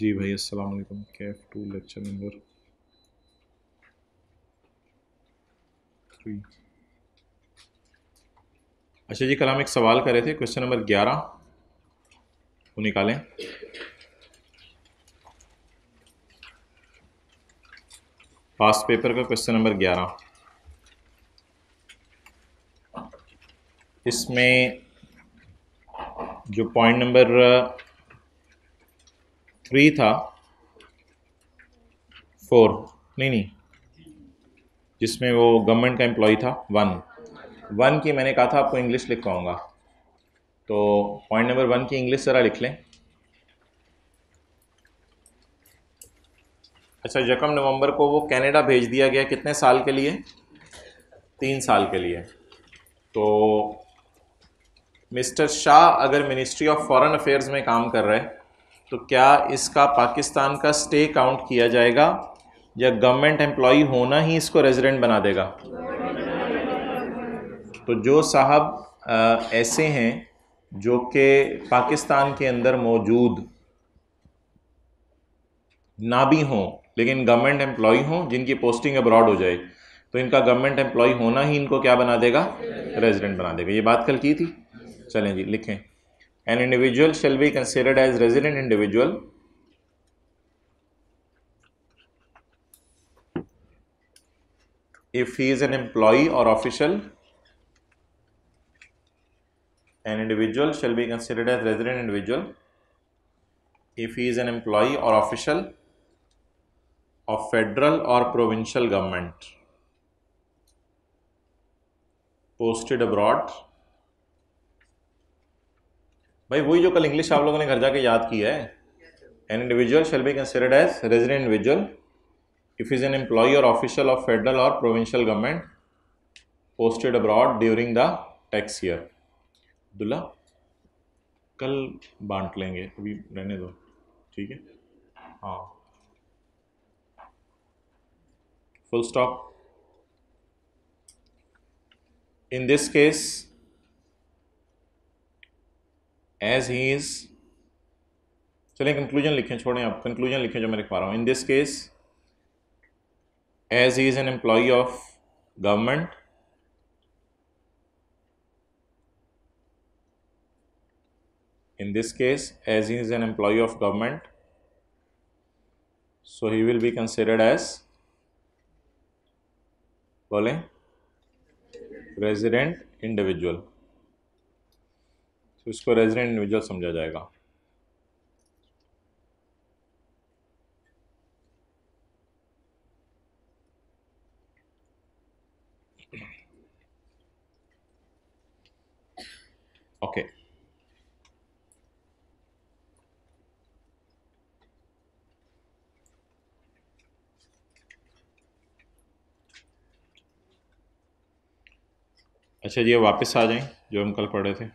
जी भाई अस्सलाम वालेकुम Kaif to lecture number three अच्छा जी कल हम एक सवाल कर रहे थे क्वेश्चन नंबर ग्यारह वो निकालें पास्ट पेपर का क्वेश्चन नंबर ग्यारह इसमें जो पॉइंट नंबर थ्री था फोर नहीं नहीं जिसमें वो गवर्नमेंट का एम्प्लॉय था वन वन की मैंने कहा था आपको इंग्लिश लिखवाऊंगा तो पॉइंट नंबर वन की इंग्लिश ज़रा लिख लें अच्छा यकम नवंबर को वो कनाडा भेज दिया गया कितने साल के लिए तीन साल के लिए तो मिस्टर शाह अगर मिनिस्ट्री ऑफ फॉरेन अफेयर्स में काम कर रहे हैं तो क्या इसका पाकिस्तान का स्टे काउंट किया जाएगा या गवर्नमेंट एम्प्लॉ होना ही इसको रेजिडेंट बना देगा तो जो साहब ऐसे हैं जो कि पाकिस्तान के अंदर मौजूद ना भी हों लेकिन गवर्नमेंट एम्प्लॉई हों जिनकी पोस्टिंग अब्रॉड हो जाए तो इनका गवर्नमेंट एम्प्लॉई होना ही इनको क्या बना देगा रेजिडेंट बना देगा ये बात कल की थी चलें जी लिखें an individual shall be considered as resident individual if he is an employee or official an individual shall be considered as resident individual if he is an employee or official of federal or provincial government posted abroad भाई वही जो कल English आप लोगों ने घर जाके याद किया है an individual shall be considered as resident individual if is an employ और ऑफिशियल ऑफ फेडरल और provincial government posted abroad during the tax year Abdullah कल बांट लेंगे अभी रहने दो ठीक है हाँ full stop in this case as he is चलिए कंक्लूजन लिखें छोड़ें आप कंक्लूजन लिखें जो मैं लिखवा रहा हूं in this case as he is an employ of government in this case as he is an employ of government so he will be considered as बोले रेजिडेंट इंडिविजुअल तो इसको रेजिडेंट इंडिविजुअल समझा जाएगा ओके okay. अच्छा ये वापस आ जाएं जो हम कल पढ़े थे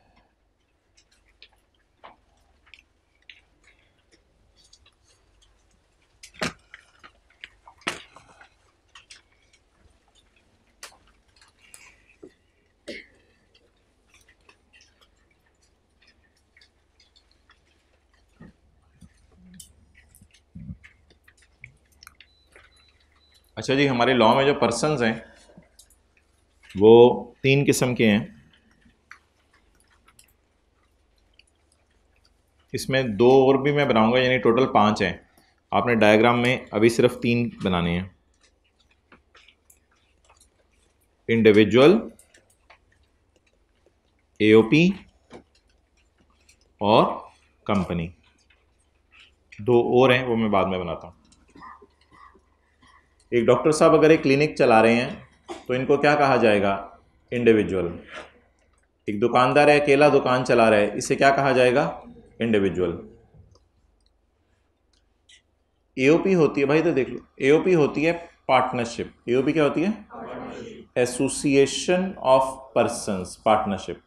अच्छा जी हमारे लॉ में जो पर्सनस हैं वो तीन किस्म के हैं इसमें दो और भी मैं बनाऊंगा यानी टोटल पांच हैं आपने डायग्राम में अभी सिर्फ तीन बनाने हैं इंडिविजुअल एओपी और कंपनी दो और हैं वो मैं बाद में बनाता हूँ एक डॉक्टर साहब अगर एक क्लिनिक चला रहे हैं तो इनको क्या कहा जाएगा इंडिविजुअल एक दुकानदार है अकेला दुकान चला रहा है इसे क्या कहा जाएगा इंडिविजुअल एओपी होती है भाई तो देख लो एओपी होती है पार्टनरशिप एओपी क्या होती है एसोसिएशन ऑफ पर्सनस पार्टनरशिप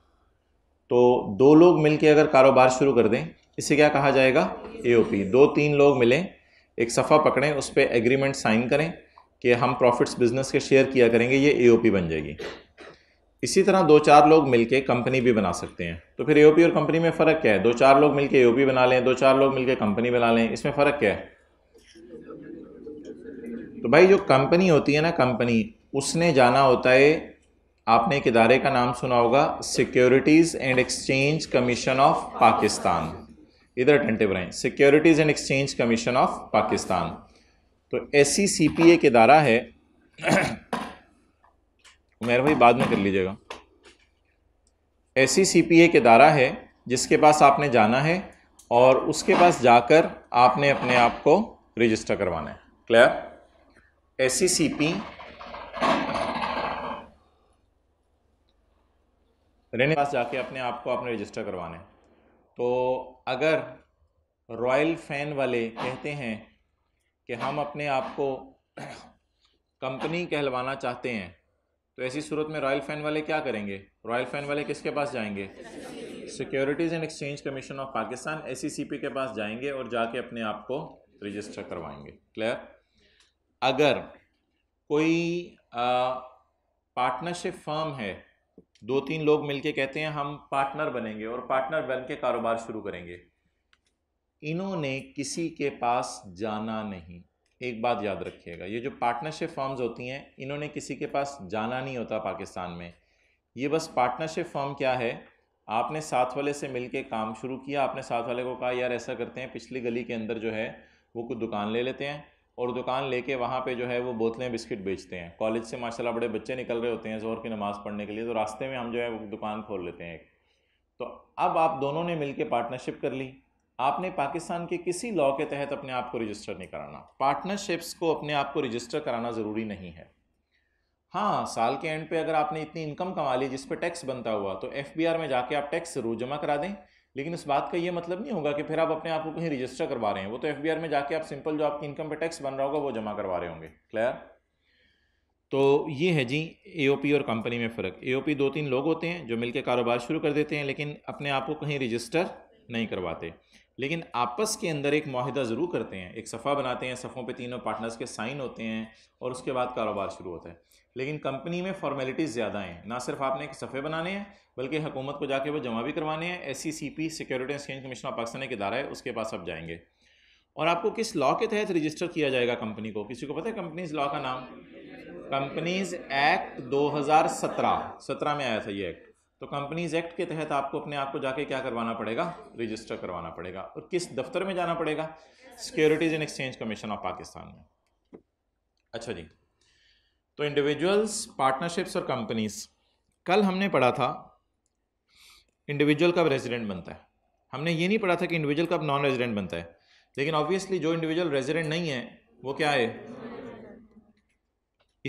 तो दो लोग मिलके अगर कारोबार शुरू कर दें इसे क्या कहा जाएगा एओपी दो तीन लोग मिलें एक सफ़ा पकड़ें उस पर एग्रीमेंट साइन करें कि हम प्रॉफिट्स बिजनेस के शेयर किया करेंगे ये एओपी बन जाएगी इसी तरह दो चार लोग मिलके कंपनी भी बना सकते हैं तो फिर एओपी और कंपनी में फ़र्क क्या है दो चार लोग मिलके एओपी बना लें दो चार लोग मिलके कंपनी बना लें इसमें फ़र्क क्या है तो भाई जो कंपनी होती है ना कंपनी उसने जाना होता है आपने एक इदारे का नाम सुना होगा securities and exchange commission of Pakistan इधर अटेंटिव रहें securities and exchange commission of Pakistan तो एस सी पी ए के दारा है उमेर भाई बाद में कर लीजिएगा S C C P A के दारा है जिसके पास आपने जाना है और उसके पास जाकर आपने अपने आप को रजिस्टर करवाना है क्लियर एस सी पी रेने पास जाके अपने आप को आपने रजिस्टर करवाना है तो अगर रॉयल फैन वाले कहते हैं कि हम अपने आप को कंपनी कहलवाना चाहते हैं तो ऐसी सूरत में रॉयल फैन वाले क्या करेंगे रॉयल फैन वाले किसके पास जाएंगे securities and exchange commission of Pakistan S के पास जाएंगे और जाके अपने आप को रजिस्टर करवाएंगे क्लियर अगर कोई पार्टनरशिप फर्म है दो तीन लोग मिलके कहते हैं हम पार्टनर बनेंगे और पार्टनर बन के कारोबार शुरू करेंगे इन्होंने किसी के पास जाना नहीं एक बात याद रखिएगा ये जो पार्टनरशिप फर्म्स होती हैं इन्होंने किसी के पास जाना नहीं होता पाकिस्तान में ये बस पार्टनरशिप फर्म क्या है आपने साथ वाले से मिल काम शुरू किया आपने साथ वाले को कहा यार ऐसा करते हैं पिछली गली के अंदर जो है वो कुछ दुकान ले लेते हैं और दुकान लेके वहाँ पे जो है वो बोतलें बिस्किट बेचते हैं कॉलेज से माशाल्लाह बड़े बच्चे निकल रहे होते हैं ज़ोर की नमाज़ पढ़ने के लिए तो रास्ते में हम जो है वो दुकान खोल लेते हैं एक तो अब आप दोनों ने मिल पार्टनरशिप कर ली आपने पाकिस्तान के किसी लॉ के तहत अपने आप को रजिस्टर नहीं कराना पार्टनरशिप्स को अपने आप को रजिस्टर कराना ज़रूरी नहीं है हाँ साल के एंड पे अगर आपने इतनी इनकम कमा ली जिस पर टैक्स बनता हुआ तो एफ में जाके आप टैक्स ज़रूर जमा करा दें लेकिन इस बात का ये मतलब नहीं होगा कि फिर आप अपने आप को कहीं रजिस्टर करवा रहे हैं वो तो एफ में जाके आप सिंपल जो आपकी इनकम पे टैक्स बन रहा होगा वो जमा करवा रहे होंगे क्लियर तो ये है जी एओपी और कंपनी में फ़र्क एओपी दो तीन लोग होते हैं जो मिलकर कारोबार शुरू कर देते हैं लेकिन अपने आप को कहीं रजिस्टर नहीं करवाते लेकिन आपस के अंदर एक माहिदा ज़रूर करते हैं एक सफ़ा बनाते हैं सफ़ों पे तीनों पार्टनर्स के साइन होते हैं और उसके बाद कारोबार शुरू होता है लेकिन कंपनी में फॉर्मेलिटीज़ ज़्यादा हैं ना सिर्फ आपने सफ़े बनाने हैं बल्कि हकूमत को जाके वो जमा भी करवाने हैं S C C P security exchange commission of Pakistan एक इदारा है उसके पास आप जाएंगे और आपको किस लॉ के तहत रजिस्टर किया जाएगा कंपनी को किसी को पता है कंपनीज लॉ का नाम कंपनीज एक्ट दो हज़ार में आया था ये एक्ट तो कंपनीज एक्ट के तहत आपको अपने आप को जाके क्या करवाना पड़ेगा रजिस्टर करवाना पड़ेगा और किस दफ्तर में जाना पड़ेगा securities and exchange commission of Pakistan में अच्छा जी तो इंडिविजुअल्स पार्टनरशिप्स और कंपनीज कल हमने पढ़ा था इंडिविजुअल कब रेजिडेंट बनता है हमने ये नहीं पढ़ा था कि इंडिविजुअल कब नॉन रेजिडेंट बनता है लेकिन ऑब्वियसली जो इंडिविजुअल रेजिडेंट नहीं है वो क्या है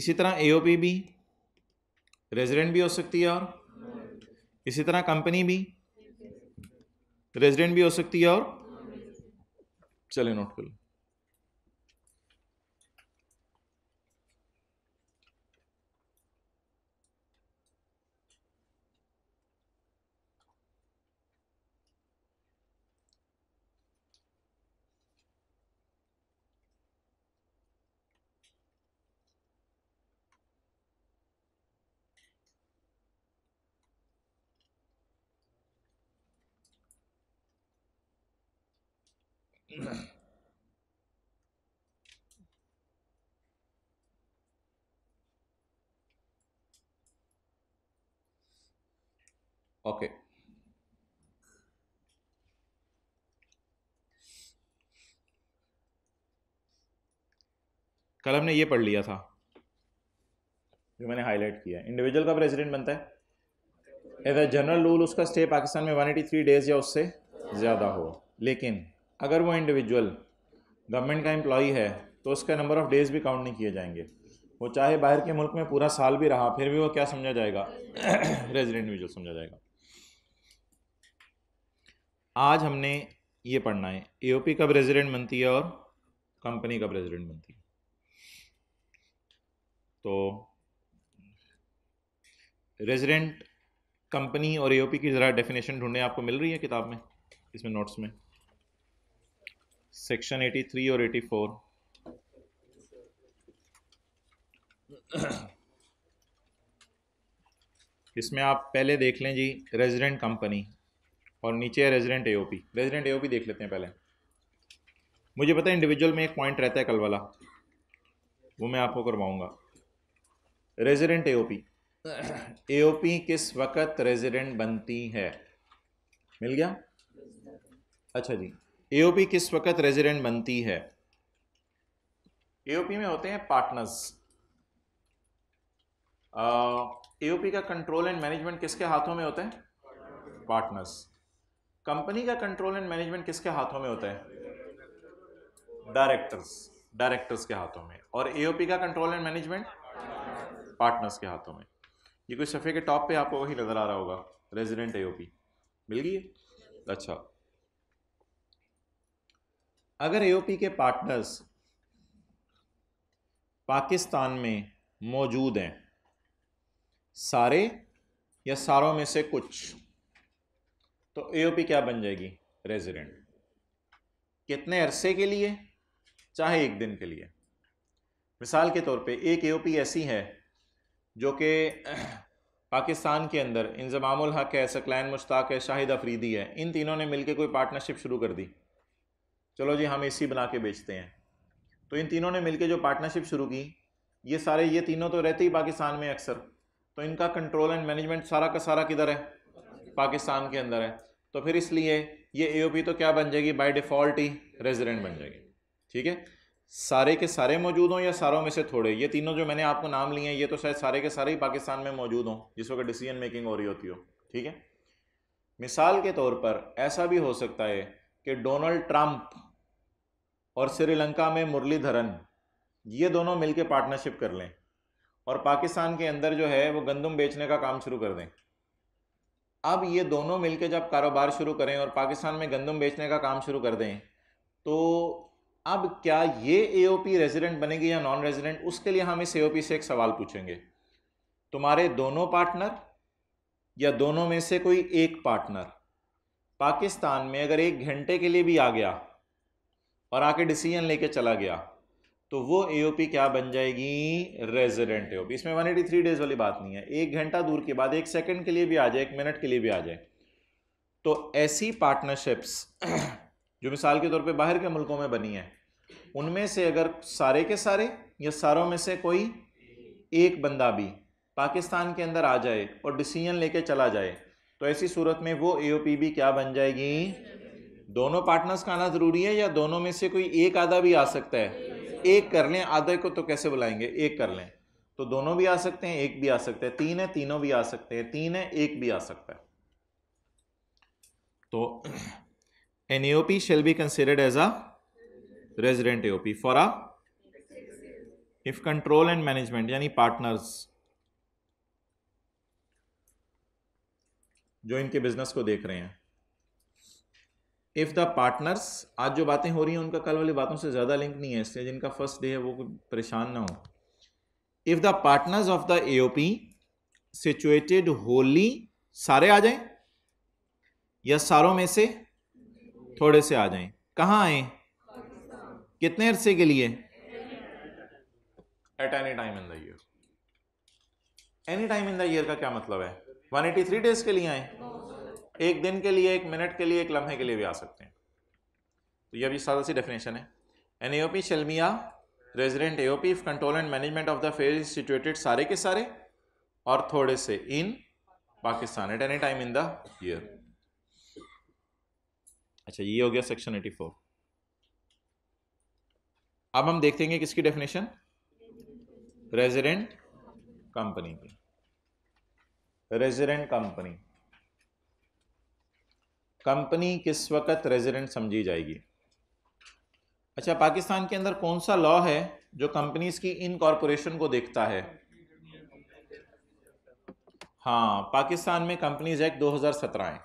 इसी तरह एओपी भी रेजिडेंट भी हो सकती है और इसी तरह कंपनी भी रेजिडेंट भी हो सकती है और हाँ, चले नोट कर लो okay कल हमने ये पढ़ लिया था जो मैंने हाईलाइट किया है इंडिविजुअल का प्रेसिडेंट बनता है एज जनरल रूल उसका स्टे पाकिस्तान में 183 डेज या उससे ज़्यादा हो लेकिन अगर वो इंडिविजुअल गवर्नमेंट का एम्प्लॉई है तो उसका नंबर ऑफ़ डेज़ भी काउंट नहीं किए जाएंगे वो चाहे बाहर के मुल्क में पूरा साल भी रहा फिर भी वो क्या समझा जाएगा रेजिडेंट इंडिविजुअल समझा जाएगा आज हमने ये पढ़ना है एओपी कब रेजिडेंट बनती है और कंपनी कब रेजिडेंट बनती है तो रेजिडेंट कंपनी और एओपी की ज़रा डेफिनेशन ढूंढने आपको मिल रही है किताब में इसमें नोट्स में सेक्शन 83 और 84 इसमें आप पहले देख लें जी रेजिडेंट कंपनी और नीचे है रेजिडेंट एओपी रेजिडेंट एओपी देख लेते हैं पहले मुझे पता है इंडिविजुअल में एक पॉइंट रहता है कल वाला वो मैं आपको करवाऊंगा रेजिडेंट एओपी एओपी किस वक्त रेजिडेंट बनती है मिल गया अच्छा जी एओपी किस वक्त रेजिडेंट बनती है एओपी में होते हैं पार्टनर्स एओपी का कंट्रोल एंड मैनेजमेंट किसके हाथों में होता है पार्टनर्स कंपनी का कंट्रोल एंड मैनेजमेंट किसके हाथों में होता है डायरेक्टर्स डायरेक्टर्स के हाथों में और एओपी का कंट्रोल एंड मैनेजमेंट पार्टनर्स के हाथों में ये कोई सफ़े के टॉप पे आपको वही नज़र आ रहा होगा रेजिडेंट एओपी मिल गई अच्छा अगर एओपी के पार्टनर्स पाकिस्तान में मौजूद हैं सारे या सारों में से कुछ तो एओपी क्या बन जाएगी रेजिडेंट कितने अरसे के लिए चाहे एक दिन के लिए मिसाल के तौर पे एक एओपी ऐसी है जो कि पाकिस्तान के अंदर इंजमाम हक है सकलैन मुश्ताक है शाहिद अफरीदी है इन तीनों ने मिलकर कोई पार्टनरशिप शुरू कर दी चलो जी हम एसी बना के बेचते हैं तो इन तीनों ने मिलके जो पार्टनरशिप शुरू की ये सारे ये तीनों तो रहते ही पाकिस्तान में अक्सर तो इनका कंट्रोल एंड मैनेजमेंट सारा का सारा किधर है पाकिस्तान के अंदर है तो फिर इसलिए ये ए तो क्या बन जाएगी बाई डिफ़ॉल्ट ही रेजिडेंट बन जाएगी ठीक है सारे के सारे मौजूद हों या सारों में से थोड़े ये तीनों जो मैंने आपको नाम लिए हैं ये तो शायद सारे के सारे ही पाकिस्तान में मौजूद हों जिस वक्त डिसीजन मेकिंग हो रही होती हो ठीक है मिसाल के तौर पर ऐसा भी हो सकता है कि डोनाल्ड ट्रंप और श्रीलंका में मुरलीधरन ये दोनों मिलकर पार्टनरशिप कर लें और पाकिस्तान के अंदर जो है वो गंदम बेचने का काम शुरू कर दें अब ये दोनों मिलकर जब कारोबार शुरू करें और पाकिस्तान में गंदम बेचने का काम शुरू कर दें तो अब क्या ये एओपी रेजिडेंट बनेगी या नॉन रेजिडेंट उसके लिए हम इस ए से एक सवाल पूछेंगे तुम्हारे दोनों पार्टनर या दोनों में से कोई एक पार्टनर पाकिस्तान में अगर एक घंटे के लिए भी आ गया और आके डिसीजन लेके चला गया तो वो ए क्या बन जाएगी रेजिडेंट ए इसमें वन डेज वाली बात नहीं है एक घंटा दूर के बाद एक सेकेंड के लिए भी आ जाए एक मिनट के लिए भी आ जाए तो ऐसी पार्टनरशिप्स जो मिसाल के तौर पे बाहर के मुल्कों में बनी है उनमें से अगर सारे के सारे या सारों में से कोई एक बंदा भी पाकिस्तान के अंदर आ जाए और डिसीजन लेके चला जाए तो ऐसी सूरत में वो एओपी भी क्या बन जाएगी दोनों पार्टनर्स का आना जरूरी है या दोनों में से कोई एक आधा भी आ सकता है एक कर लें आधे को तो कैसे बुलाएंगे एक कर लें तो दोनों भी आ सकते हैं एक भी आ सकता है तीन है तीनों भी आ सकते हैं तीन है एक भी आ सकता है तो an AOP shall be considered as a resident AOP for a if control and management यानी पार्टनर्स जो इनके बिजनेस को देख रहे हैं इफ़ द पार्टनर्स आज जो बातें हो रही हैं उनका कल वाली बातों से ज़्यादा लिंक नहीं है इसलिए जिनका फर्स्ट डे है वो परेशान ना हो if the partners of the AOP situated wholly सारे आ जाएं या सारों में से थोड़े से आ जाएं कहाँ आए कितने अरसे के लिए at any time in the year any time in the year का क्या मतलब है 183 डेज के लिए आए एक दिन के लिए एक मिनट के लिए एक लम्हे के लिए भी आ सकते हैं तो यह भी सादा सी डेफिनेशन है एन ए ओ पी शलमिया resident A O P control and management of the affairs situated सारे के सारे और थोड़े से in Pakistan at any time in the अच्छा ये हो गया सेक्शन एटी फोर अब हम देखते हैं किसकी डेफिनेशन रेजिडेंट कंपनी की रेजिडेंट कंपनी कंपनी किस वक़्त रेजिडेंट समझी जाएगी अच्छा पाकिस्तान के अंदर कौन सा लॉ है जो कंपनीज की इन कॉरपोरेशन को देखता है हाँ पाकिस्तान में कंपनीज एक्ट 2017 है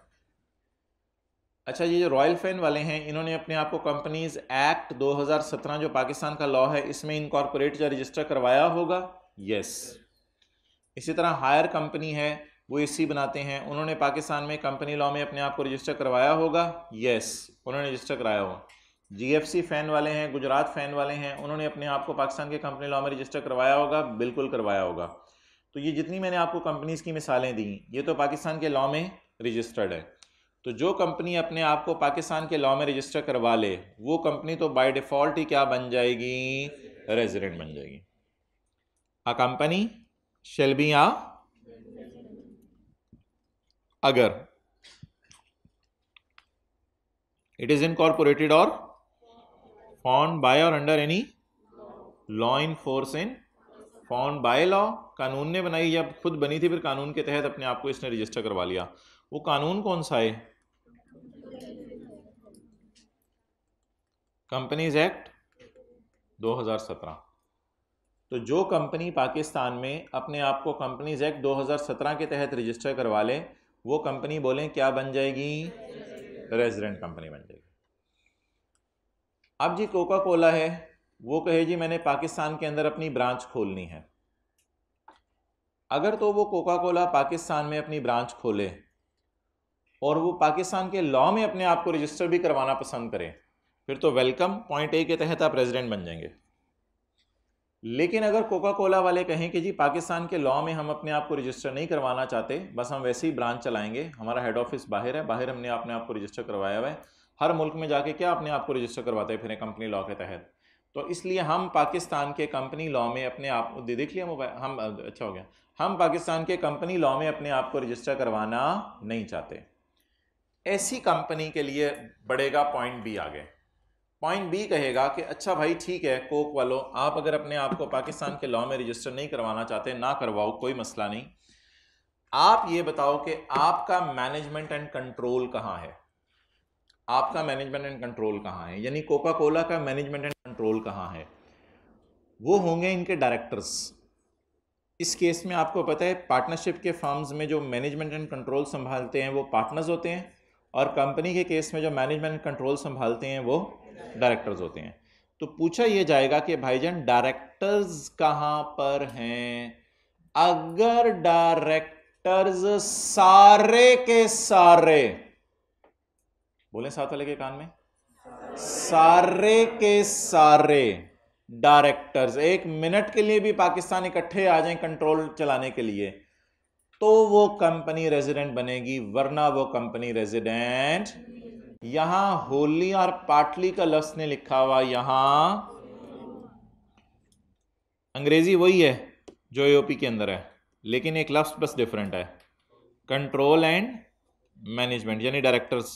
अच्छा ये जो रॉयल फैन वाले हैं इन्होंने अपने आप को कंपनीज एक्ट 2017 जो पाकिस्तान का लॉ है इसमें इनकॉर्पोरेट या रजिस्टर करवाया होगा यस इसी तरह हायर कंपनी है वो इसी बनाते हैं उन्होंने पाकिस्तान में कंपनी लॉ में अपने आप को रजिस्टर करवाया होगा यस उन्होंने रजिस्टर कराया होगा जीएफसी फ़ैन वाले हैं गुजरात फ़ैन वाले हैं उन्होंने अपने आप को पाकिस्तान के कंपनी लॉ में रजिस्टर करवाया होगा बिल्कुल करवाया होगा तो ये जितनी मैंने आपको कंपनीज़ की मिसालें दी ये तो पाकिस्तान के लॉ में रजिस्टर्ड है तो जो कंपनी अपने आप को पाकिस्तान के लॉ में रजिस्टर करवा ले वो कंपनी तो बाय डिफ़ॉल्ट ही क्या बन जाएगी रेजिडेंट बन जाएगी अ कंपनी शेल बी आ अगर इट इज इनकॉर्पोरेटेड और फॉन्ड बाय और under any law in force in formed by law कानून ने बनाई या खुद बनी थी फिर कानून के तहत अपने आप को इसने रजिस्टर करवा लिया वो कानून कौन सा है कंपनीज एक्ट 2017 तो जो कंपनी पाकिस्तान में अपने आप को कंपनीज एक्ट 2017 के तहत रजिस्टर करवा ले वो कंपनी बोलें क्या बन जाएगी रेजिडेंट कंपनी बन जाएगी अब जी कोका कोला है वो कहे जी मैंने पाकिस्तान के अंदर अपनी ब्रांच खोलनी है अगर तो वो कोका कोला पाकिस्तान में अपनी ब्रांच खोले और वो पाकिस्तान के लॉ में अपने आप को रजिस्टर भी करवाना पसंद करें फिर तो वेलकम पॉइंट ए के तहत आप रेजिडेंट बन जाएंगे लेकिन अगर कोका कोला वाले कहें कि जी पाकिस्तान के लॉ में हम अपने आप को रजिस्टर नहीं करवाना चाहते बस हम वैसे ही ब्रांच चलाएंगे हमारा हेड ऑफिस बाहर है बाहर हमने अपने आप को रजिस्टर करवाया हुआ है हर मुल्क में जाके क्या अपने आप को रजिस्टर करवाते हैं फिर कंपनी लॉ के तहत तो इसलिए हम पाकिस्तान के कंपनी लॉ में अपने आप दे देख लिया मोबाइल हम अच्छा हो गया हम पाकिस्तान के कंपनी लॉ में अपने आप को रजिस्टर करवाना नहीं चाहते ऐसी कंपनी के लिए बढ़ेगा पॉइंट बी आगे पॉइंट बी कहेगा कि अच्छा भाई ठीक है कोक वालों आप अगर अपने आप को पाकिस्तान के लॉ में रजिस्टर नहीं करवाना चाहते ना करवाओ कोई मसला नहीं आप ये बताओ कि आपका मैनेजमेंट एंड कंट्रोल कहाँ है आपका मैनेजमेंट एंड कंट्रोल कहाँ है यानी कोका कोला का मैनेजमेंट एंड कंट्रोल कहाँ है वो होंगे इनके डायरेक्टर्स इस केस में आपको पता है पार्टनरशिप के फॉर्म्स में जो मैनेजमेंट एंड कंट्रोल संभालते हैं वो पार्टनर्स होते हैं और कंपनी के केस में जो मैनेजमेंट कंट्रोल संभालते हैं वो डायरेक्टर्स होते हैं तो पूछा यह जाएगा कि भाईजान डायरेक्टर्स कहां पर हैं अगर डायरेक्टर्स सारे के सारे बोले साथ के कान में सारे के सारे डायरेक्टर्स एक मिनट के लिए भी पाकिस्तान इकट्ठे आ जाएं कंट्रोल चलाने के लिए तो वो कंपनी रेजिडेंट बनेगी वरना वो कंपनी रेजिडेंट यहां होली और पाटली का लफ्स ने लिखा हुआ यहां अंग्रेजी वही है जो यूपी के अंदर है लेकिन एक लफ्स बस डिफरेंट है कंट्रोल एंड मैनेजमेंट यानी directors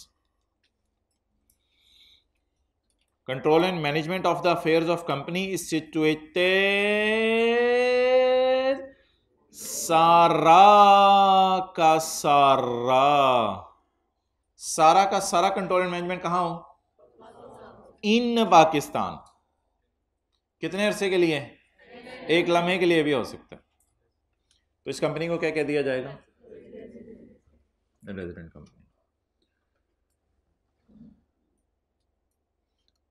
control and management of the affairs of company is situated सारा का सारा सारा का सारा कंट्रोल एंड मैनेजमेंट कहां हो इन पाकिस्तान कितने अरसे के लिए एक लम्हे के लिए भी हो सकता है तो इस कंपनी को क्या कह दिया जाएगा रेजिडेंट कंपनी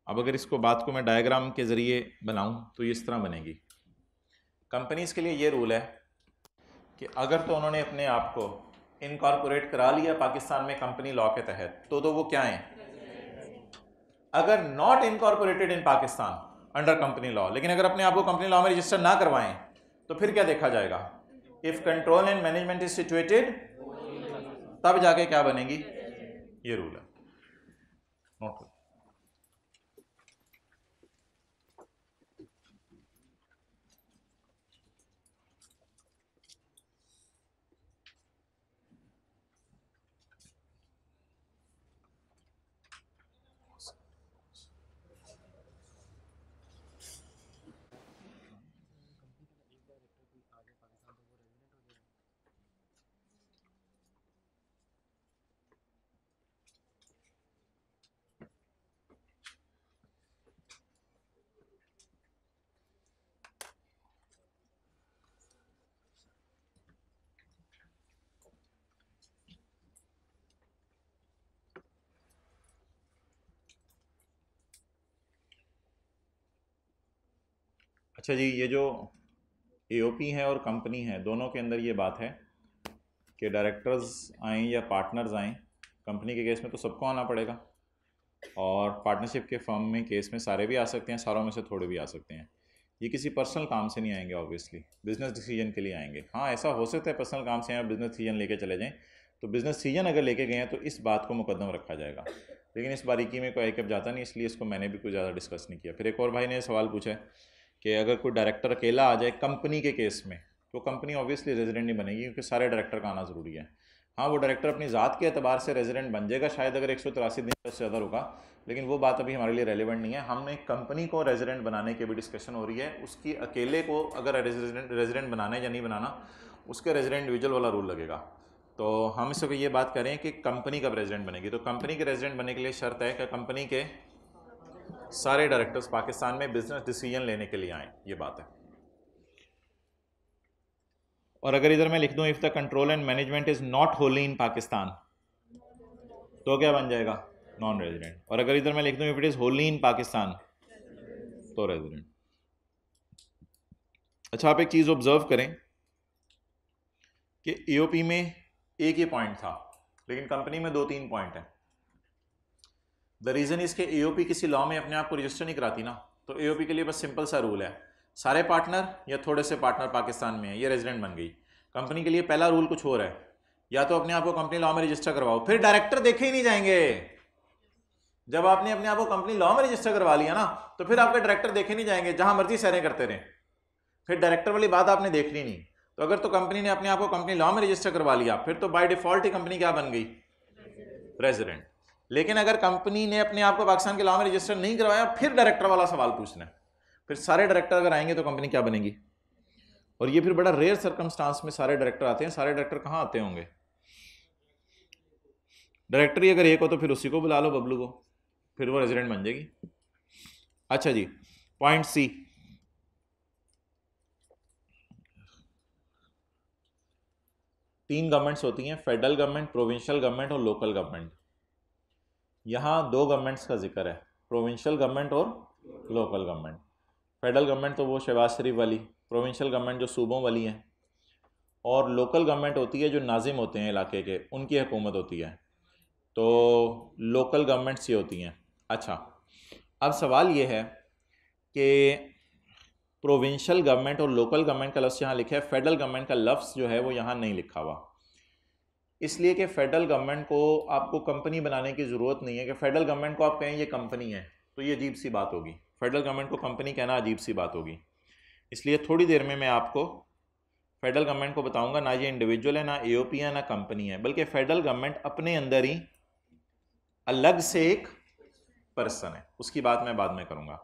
अब अगर इसको बात को मैं डायग्राम के ज़रिए बनाऊं तो ये इस तरह बनेगी कंपनीज़ के लिए ये रूल है कि अगर तो उन्होंने अपने आप को इनकॉर्पोरेट करा लिया पाकिस्तान में कंपनी लॉ के तहत तो तो वो क्या हैं अगर not incorporated in Pakistan under company law लेकिन अगर अपने आप को कंपनी लॉ में रजिस्टर ना करवाएं तो फिर क्या देखा जाएगा if control and management is situated तब जाके क्या बनेगी ये रूल है नोट अच्छा जी ये जो ए है और कंपनी है दोनों के अंदर ये बात है कि डायरेक्टर्स आएँ या पार्टनर्स आएँ कंपनी के केस में तो सबको आना पड़ेगा और पार्टनरशिप के फर्म में केस में सारे भी आ सकते हैं सारों में से थोड़े भी आ सकते हैं ये किसी पर्सनल काम से नहीं आएंगे ऑब्वियसली बिज़नेस डिसीजन के लिए आएंगे हाँ ऐसा हो सकता है पर्सनल काम से आए बिज़नेस डिसीजन लेके चले जाएँ तो बिज़नेस डिसीजन अगर लेके गए हैं तो इस बात को मुकदम रखा जाएगा लेकिन इस बारीकी में कोई एक जाता नहीं इसलिए इसको मैंने भी कुछ ज़्यादा डिस्कस नहीं किया फिर एक और भाई ने सवाल पूछा है कि अगर कोई डायरेक्टर अकेला आ जाए कंपनी के केस में तो कंपनी ऑब्वियसली रेजिडेंट नहीं बनेगी क्योंकि सारे डायरेक्टर का आना ज़रूरी है हाँ वो डायरेक्टर अपनी ज़ात के अतबार से रेजिडेंट बन जाएगा शायद अगर एक दिन से ज़्यादा होगा लेकिन वो बात अभी हमारे लिए रेलिवेंट नहीं है हमने कंपनी को रेजिडेंट बनाने की भी डिस्कशन हो रही है उसकी अकेले को अगर रेजिडेंट रेजिडेंट बनाना है या नहीं बनाना उसके रेजिडेंट इंडिविजुअल वाला रूल लगेगा तो हम इस वक्त ये बात करें कि कंपनी कब रेजिडेंट बनेगी तो कंपनी के रेजिडेंट बनने के लिए शर्त है कि कंपनी के सारे डायरेक्टर्स पाकिस्तान में बिजनेस डिसीजन लेने के लिए आए ये बात है और अगर इधर मैं लिख दूं if the control and management is not wholly in Pakistan तो क्या बन जाएगा नॉन रेजिडेंट और अगर इधर मैं लिख दूं if it is wholly in Pakistan तो रेजिडेंट अच्छा आप एक चीज़ ऑब्जर्व करें कि एओपी में एक ही पॉइंट था लेकिन कंपनी में दो तीन पॉइंट है द रीज़न इसके ए किसी लॉ में अपने आप को रजिस्टर नहीं कराती ना तो ए के लिए बस सिंपल सा रूल है सारे पार्टनर या थोड़े से पार्टनर पाकिस्तान में है ये रेजिडेंट बन गई कंपनी के लिए पहला रूल कुछ और है या तो अपने आप को कंपनी लॉ में रजिस्टर करवाओ फिर डायरेक्टर देखे ही नहीं जाएंगे जब आपने अपने आप को कंपनी लॉ में रजिस्टर करवा लिया ना तो फिर आपके डायरेक्टर देखे नहीं जाएंगे जहां मर्जी सैरें करते रहे फिर डायरेक्टर वाली बात आपने देख ली नहीं तो अगर तो कंपनी ने अपने आप को कंपनी लॉ में रजिस्टर करवा लिया फिर तो बाय डिफॉल्ट ही कंपनी क्या बन गई रेजिडेंट लेकिन अगर कंपनी ने अपने आप को पाकिस्तान के लॉ में रजिस्टर नहीं करवाया फिर डायरेक्टर वाला सवाल पूछना है फिर सारे डायरेक्टर अगर आएंगे तो कंपनी क्या बनेगी और ये फिर बड़ा रेयर सर्कमस्टांस में सारे डायरेक्टर आते हैं सारे डायरेक्टर कहाँ आते होंगे डायरेक्टर ही अगर एक हो तो फिर उसी को बुला लो बबलू को फिर वो रेजिडेंट बन जाएगी अच्छा जी पॉइंट सी तीन गवर्नमेंट्स होती हैं फेडरल गवर्नमेंट प्रोविंशियल गवर्नमेंट और लोकल गवर्नमेंट यहाँ दो गवर्नमेंट्स का जिक्र है प्रोविंशियल गवर्नमेंट और लोकल गवर्नमेंट फेडरल गवर्नमेंट तो वो शहबाज शरीफ वाली प्रोविंशियल गवर्नमेंट जो सूबों वाली हैं और लोकल गवर्नमेंट होती है जो नाजिम होते हैं इलाके के उनकी हुकूमत होती है तो लोकल गवर्नमेंट्स ही होती हैं अच्छा अब सवाल ये है कि प्रोविंशियल गवर्नमेंट और लोकल गवर्नमेंट का लफ्ज़ यहाँ लिखा है फेडरल गवर्नमेंट का लफ्ज़ जो है वो यहाँ नहीं लिखा हुआ इसलिए कि फेडरल गवर्नमेंट को आपको कंपनी बनाने की ज़रूरत नहीं है कि फेडरल गवर्नमेंट को आप कहें ये कंपनी है तो ये अजीब सी बात होगी फेडरल गवर्नमेंट को कंपनी कहना अजीब सी बात होगी इसलिए थोड़ी देर में मैं आपको फेडरल गवर्नमेंट को बताऊंगा ना ये इंडिविजुअल है ना ए है ना कंपनी है बल्कि फेडरल गवर्नमेंट अपने अंदर ही अलग से एक पर्सन है उसकी बात मैं बाद में करूँगा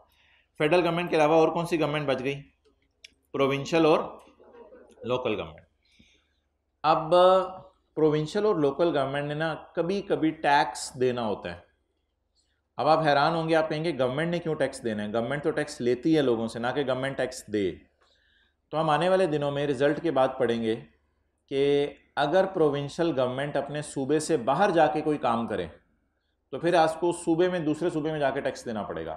फेडरल गवर्नमेंट के अलावा और कौन सी गवर्नमेंट बच गई प्रोविंशल और लोकल गवर्नमेंट अब प्रोविंशियल और लोकल गवर्नमेंट ने ना कभी कभी टैक्स देना होता है अब आप हैरान होंगे आप कहेंगे गवर्नमेंट ने क्यों टैक्स देना है गवर्नमेंट तो टैक्स लेती है लोगों से ना कि गवर्नमेंट टैक्स दे तो हम आने वाले दिनों में रिजल्ट के बाद पढ़ेंगे कि अगर प्रोविंशियल गवर्नमेंट अपने सूबे से बाहर जाके कोई काम करे तो फिर आपको सूबे में दूसरे सूबे में जाके टैक्स देना पड़ेगा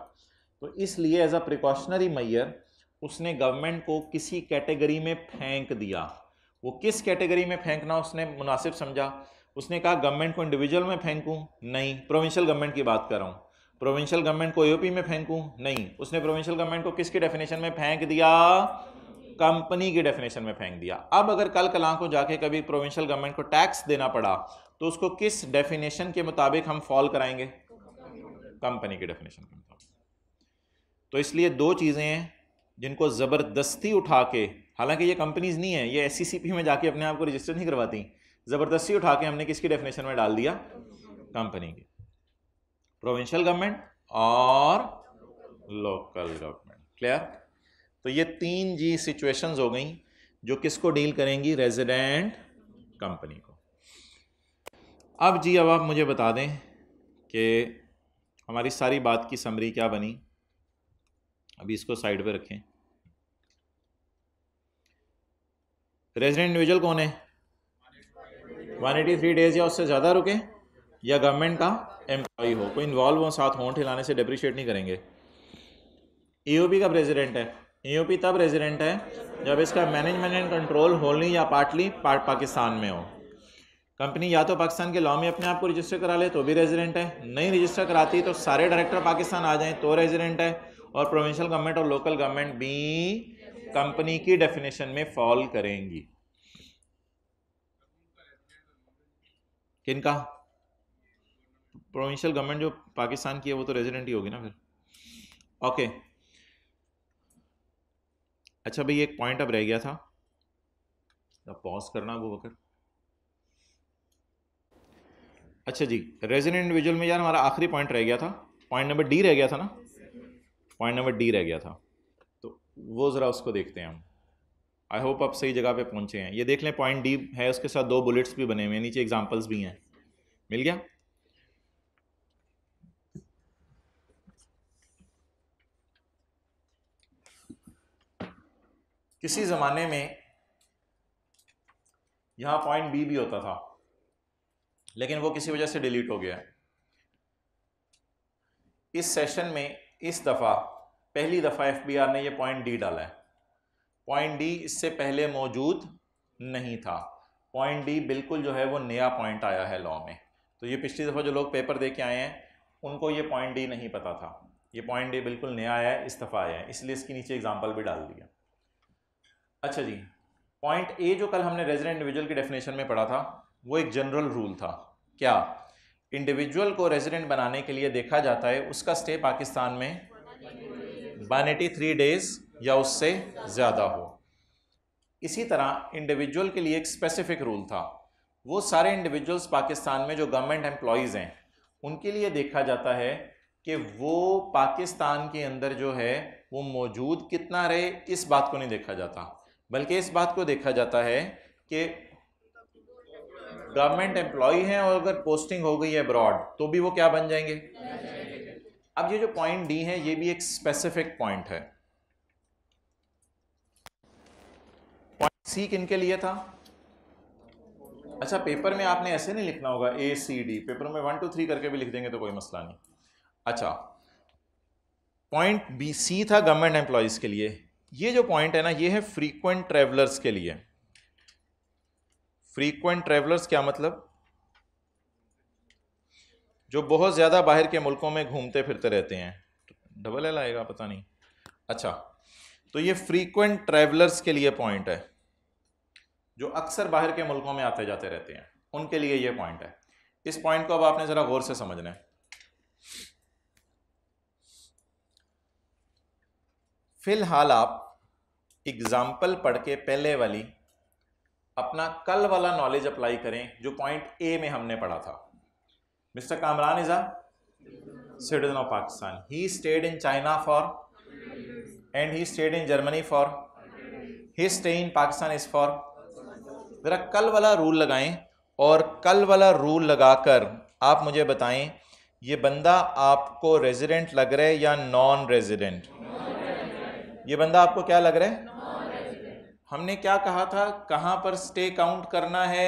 तो इसलिए एज अ प्रिकॉशनरी मैयर उसने गवर्नमेंट को किसी कैटेगरी में फेंक दिया वो किस कैटेगरी में फेंकना उसने मुनासिब समझा उसने कहा गवर्नमेंट को इंडिविजुअल में फेंकूँ नहीं प्रोविंशियल गवर्नमेंट की बात कर रहा हूँ प्रोविंशियल गवर्नमेंट को यूपी में फेंकूँ नहीं उसने प्रोविंशियल गवर्नमेंट को किसके डेफिनेशन में फेंक दिया कंपनी के डेफिनेशन में फेंक दिया अब अगर कल कलां को जाके कभी प्रोविंशियल गवर्नमेंट को टैक्स देना पड़ा तो उसको किस डेफिनेशन के मुताबिक हम फॉल कराएंगे कंपनी के डेफिनेशन के मुताबिक तो इसलिए दो चीज़ें हैं जिनको ज़बरदस्ती उठा के हालांकि ये कंपनीज़ नहीं है ये एस e में जाके अपने आप को रजिस्टर नहीं करवाती ज़बरदस्ती उठा के हमने किसकी डेफिनेशन में डाल दिया कंपनी की प्रोविंशियल गवर्नमेंट और लोकल गवर्नमेंट क्लियर तो ये तीन जी सिचुएशंस हो गई जो किसको डील करेंगी रेजिडेंट कंपनी को अब जी अब आप मुझे बता दें कि हमारी सारी बात की समरी क्या बनी अभी इसको साइड पे रखें रेजिडेंट इंडिविजुअल कौन है 183 डेज या उससे ज़्यादा रुके या गवर्नमेंट का एम्प्लॉय हो कोई इन्वॉल्व हो साथ होंठ हिलाने से डिप्रिशिएट नहीं करेंगे ईओपी e का रेजिडेंट है ईओपी e तब रेजिडेंट है जब इसका मैनेजमेंट एंड कंट्रोल होली या पार्टली पार्ट पाकिस्तान में हो कंपनी या तो पाकिस्तान के लॉ में अपने आप को रजिस्टर करा ले तो भी रेजिडेंट है नहीं रजिस्टर कराती तो सारे डायरेक्टर पाकिस्तान आ जाएँ तो रेजिडेंट है और प्रोविंशियल गवर्नमेंट और लोकल गवर्नमेंट भी कंपनी की डेफिनेशन में फॉल करेंगी किनका प्रोविंशियल गवर्नमेंट जो पाकिस्तान की है वो तो रेजिडेंट ही होगी ना फिर ओके अच्छा भाई एक पॉइंट अब रह गया था पॉज करना वो बकर अच्छा जी रेजिडेंट इंडिविजुअल में यार हमारा आखिरी पॉइंट रह गया था पॉइंट नंबर डी रह गया था ना पॉइंट नंबर डी रह गया था तो वो ज़रा उसको देखते हैं हम आई होप आप सही जगह पे पहुँचे हैं ये देख लें पॉइंट डी है उसके साथ दो बुलेट्स भी बने हुए हैं नीचे एग्जाम्पल्स भी हैं मिल गया किसी ज़माने में यहाँ पॉइंट बी भी होता था लेकिन वो किसी वजह से डिलीट हो गया इस सेशन में इस दफ़ा पहली दफ़ा एफ बी आर ने यह पॉइंट डी डाला है पॉइंट डी इससे पहले मौजूद नहीं था पॉइंट डी बिल्कुल जो है वो नया पॉइंट आया है लॉ में तो ये पिछली दफ़ा जो लोग पेपर दे के आए हैं उनको ये पॉइंट डी नहीं पता था ये पॉइंट डी बिल्कुल नया आया है इस दफ़ा आया है इसलिए इसके नीचे एग्जाम्पल भी डाल दिया अच्छा जी पॉइंट ए जो कल हमने रेजिडेंट इंडिविजुअल की डेफिनेशन में पढ़ा था वो एक जनरल रूल था क्या इंडिविजुअल को रेजिडेंट बनाने के लिए देखा जाता है उसका स्टे पाकिस्तान में वन थ्री डेज या उससे ज़्यादा हो इसी तरह इंडिविजुअल के लिए एक स्पेसिफिक रूल था वो सारे इंडिविजुअल्स पाकिस्तान में जो गवर्नमेंट एम्प्लॉयज़ हैं उनके लिए देखा जाता है कि वो पाकिस्तान के अंदर जो है वो मौजूद कितना रहे इस बात को नहीं देखा जाता बल्कि इस बात को देखा जाता है कि गवर्नमेंट एम्प्लॉय हैं और अगर पोस्टिंग हो गई है ब्रॉड तो भी वो क्या बन जाएंगे अब ये जो पॉइंट डी है ये भी एक स्पेसिफिक पॉइंट है पॉइंट सी किन के लिए था अच्छा पेपर में आपने ऐसे नहीं लिखना होगा ए सी डी पेपर में वन टू थ्री करके भी लिख देंगे तो कोई मसला नहीं अच्छा पॉइंट बी सी था गवर्नमेंट एम्प्लॉयज़ के लिए ये जो पॉइंट है ना ये है फ्रीक्वेंट ट्रेवलर्स के लिए फ्रीक्वेंट ट्रेवलर्स क्या मतलब जो बहुत ज़्यादा बाहर के मुल्कों में घूमते फिरते रहते हैं डबल एल आएगा पता नहीं अच्छा तो ये फ्रीक्वेंट ट्रैवलर्स के लिए पॉइंट है जो अक्सर बाहर के मुल्कों में आते जाते रहते हैं उनके लिए ये पॉइंट है इस पॉइंट को अब आपने ज़रा गौर से समझना है फिलहाल आप एग्जाम्पल पढ़ के पहले वाली अपना कल वाला नॉलेज अप्लाई करें जो पॉइंट ए में हमने पढ़ा था mister Kamran is a citizen of Pakistan he stayed in China for and he stayed in Germany for he stay in Pakistan is for ज़रा कल वाला रूल लगाएं और कल वाला रूल लगाकर आप मुझे बताएं ये बंदा आपको रेजिडेंट लग रहा है या नॉन रेजिडेंट ये बंदा आपको क्या लग रहा है हमने क्या कहा था कहाँ पर स्टे काउंट करना है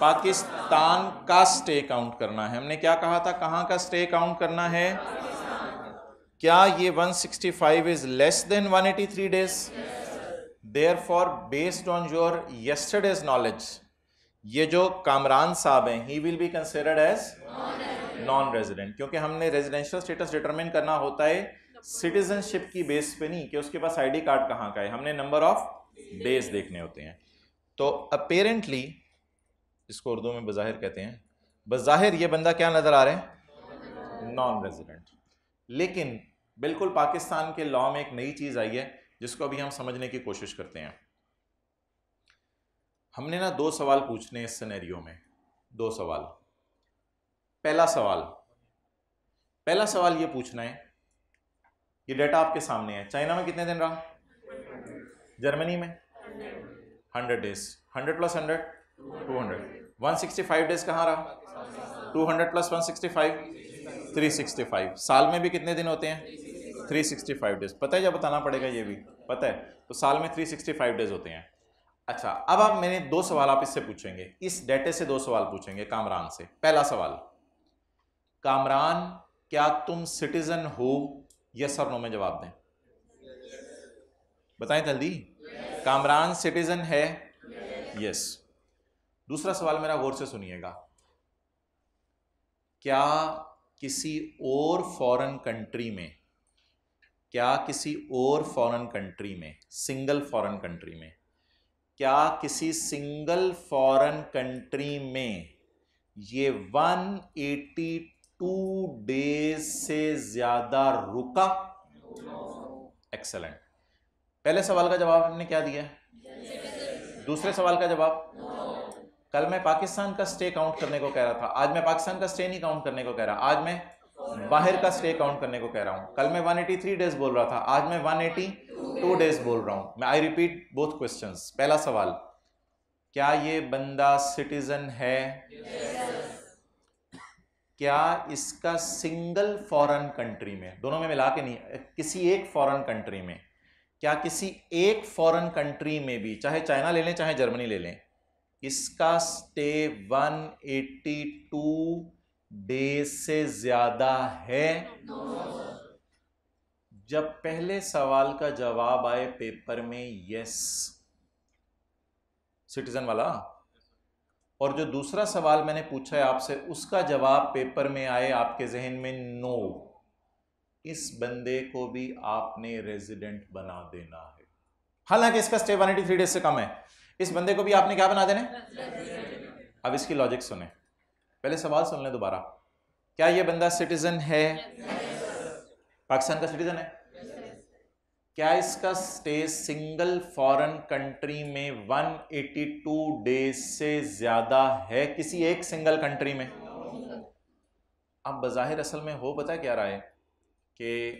पाकिस्तान का स्टे काउंट करना है हमने क्या कहा था कहाँ का स्टे काउंट करना है क्या ये 165 is less than 183 days there for based on your yesterday's knowledge ये जो कामरान साहब हैं he will be considered as non resident क्योंकि हमने रेजिडेंशियल स्टेटस डिटरमिन करना होता है सिटीजनशिप की बेस पे नहीं कि उसके पास आईडी कार्ड कहाँ का है हमने नंबर ऑफ डेज देखने होते हैं तो अपेरेंटली इसको उर्दू में बज़ाहिर कहते हैं बज़ाहिर ये बंदा क्या नज़र आ रहे हैं नॉन रेजिडेंट लेकिन बिल्कुल पाकिस्तान के लॉ में एक नई चीज़ आई है जिसको अभी हम समझने की कोशिश करते हैं हमने ना दो सवाल पूछने इस सिनेरियो में दो सवाल पहला सवाल पहला सवाल ये पूछना है ये डाटा आपके सामने है चाइना में कितने दिन रहा जर्मनी में hundred days hundred plus hundred two hundred one sixty five days कहाँ रहा two hundred plus one sixty five three sixty five साल में भी कितने दिन होते हैं थ्री सिक्सटी फाइव डेज पता है या बताना पड़ेगा ये भी पता है तो साल में थ्री सिक्सटी फाइव डेज होते हैं अच्छा अब आप मैंने दो सवाल आप इससे पूछेंगे इस डेटे से दो सवाल पूछेंगे कामरान से पहला सवाल कामरान क्या तुम सिटीजन हो यह सर नो में जवाब दें बताएं जल्दी कामरान सिटीजन है यस yes. दूसरा सवाल मेरा गौर से सुनिएगा क्या किसी और फॉरेन कंट्री में क्या किसी और फॉरेन कंट्री में सिंगल फॉरेन कंट्री में क्या किसी सिंगल फॉरेन कंट्री में ये 182 डेज से ज्यादा रुका एक्सेलेंट पहले सवाल का जवाब हमने क्या दिया दूसरे सवाल का जवाब कल मैं पाकिस्तान का स्टे काउंट करने को कह रहा था आज मैं पाकिस्तान का स्टे नहीं काउंट करने को कह रहा आज मैं बाहर का स्टे काउंट करने को कह रहा हूँ कल मैं 183 डेज बोल रहा था आज मैं 182 डेज बोल रहा हूँ मैं आई रिपीट बोथ क्वेश्चन पहला सवाल क्या ये बंदा सिटीजन है क्या इसका सिंगल फॉरन कंट्री में दोनों में मिला के नहीं किसी एक फॉरन कंट्री में क्या किसी एक फॉरेन कंट्री में भी चाहे चाइना ले लें चाहे जर्मनी ले लें इसका स्टे 182 डे से ज़्यादा है जब पहले सवाल का जवाब आए पेपर में यस सिटीजन वाला और जो दूसरा सवाल मैंने पूछा है आपसे उसका जवाब पेपर में आए आपके जहन में नो इस बंदे को भी आपने रेजिडेंट बना देना है हालांकि इसका stay one eighty three days से कम है इस बंदे को भी आपने क्या बना देना है अब इसकी लॉजिक सुने पहले सवाल सुन लें दोबारा क्या ये बंदा सिटीजन है पाकिस्तान का सिटीजन है क्या इसका स्टे सिंगल फॉरेन कंट्री में 182 डेज से ज्यादा है किसी एक सिंगल कंट्री में अब बज़ाहिर असल में हो पता क्या रहा है कि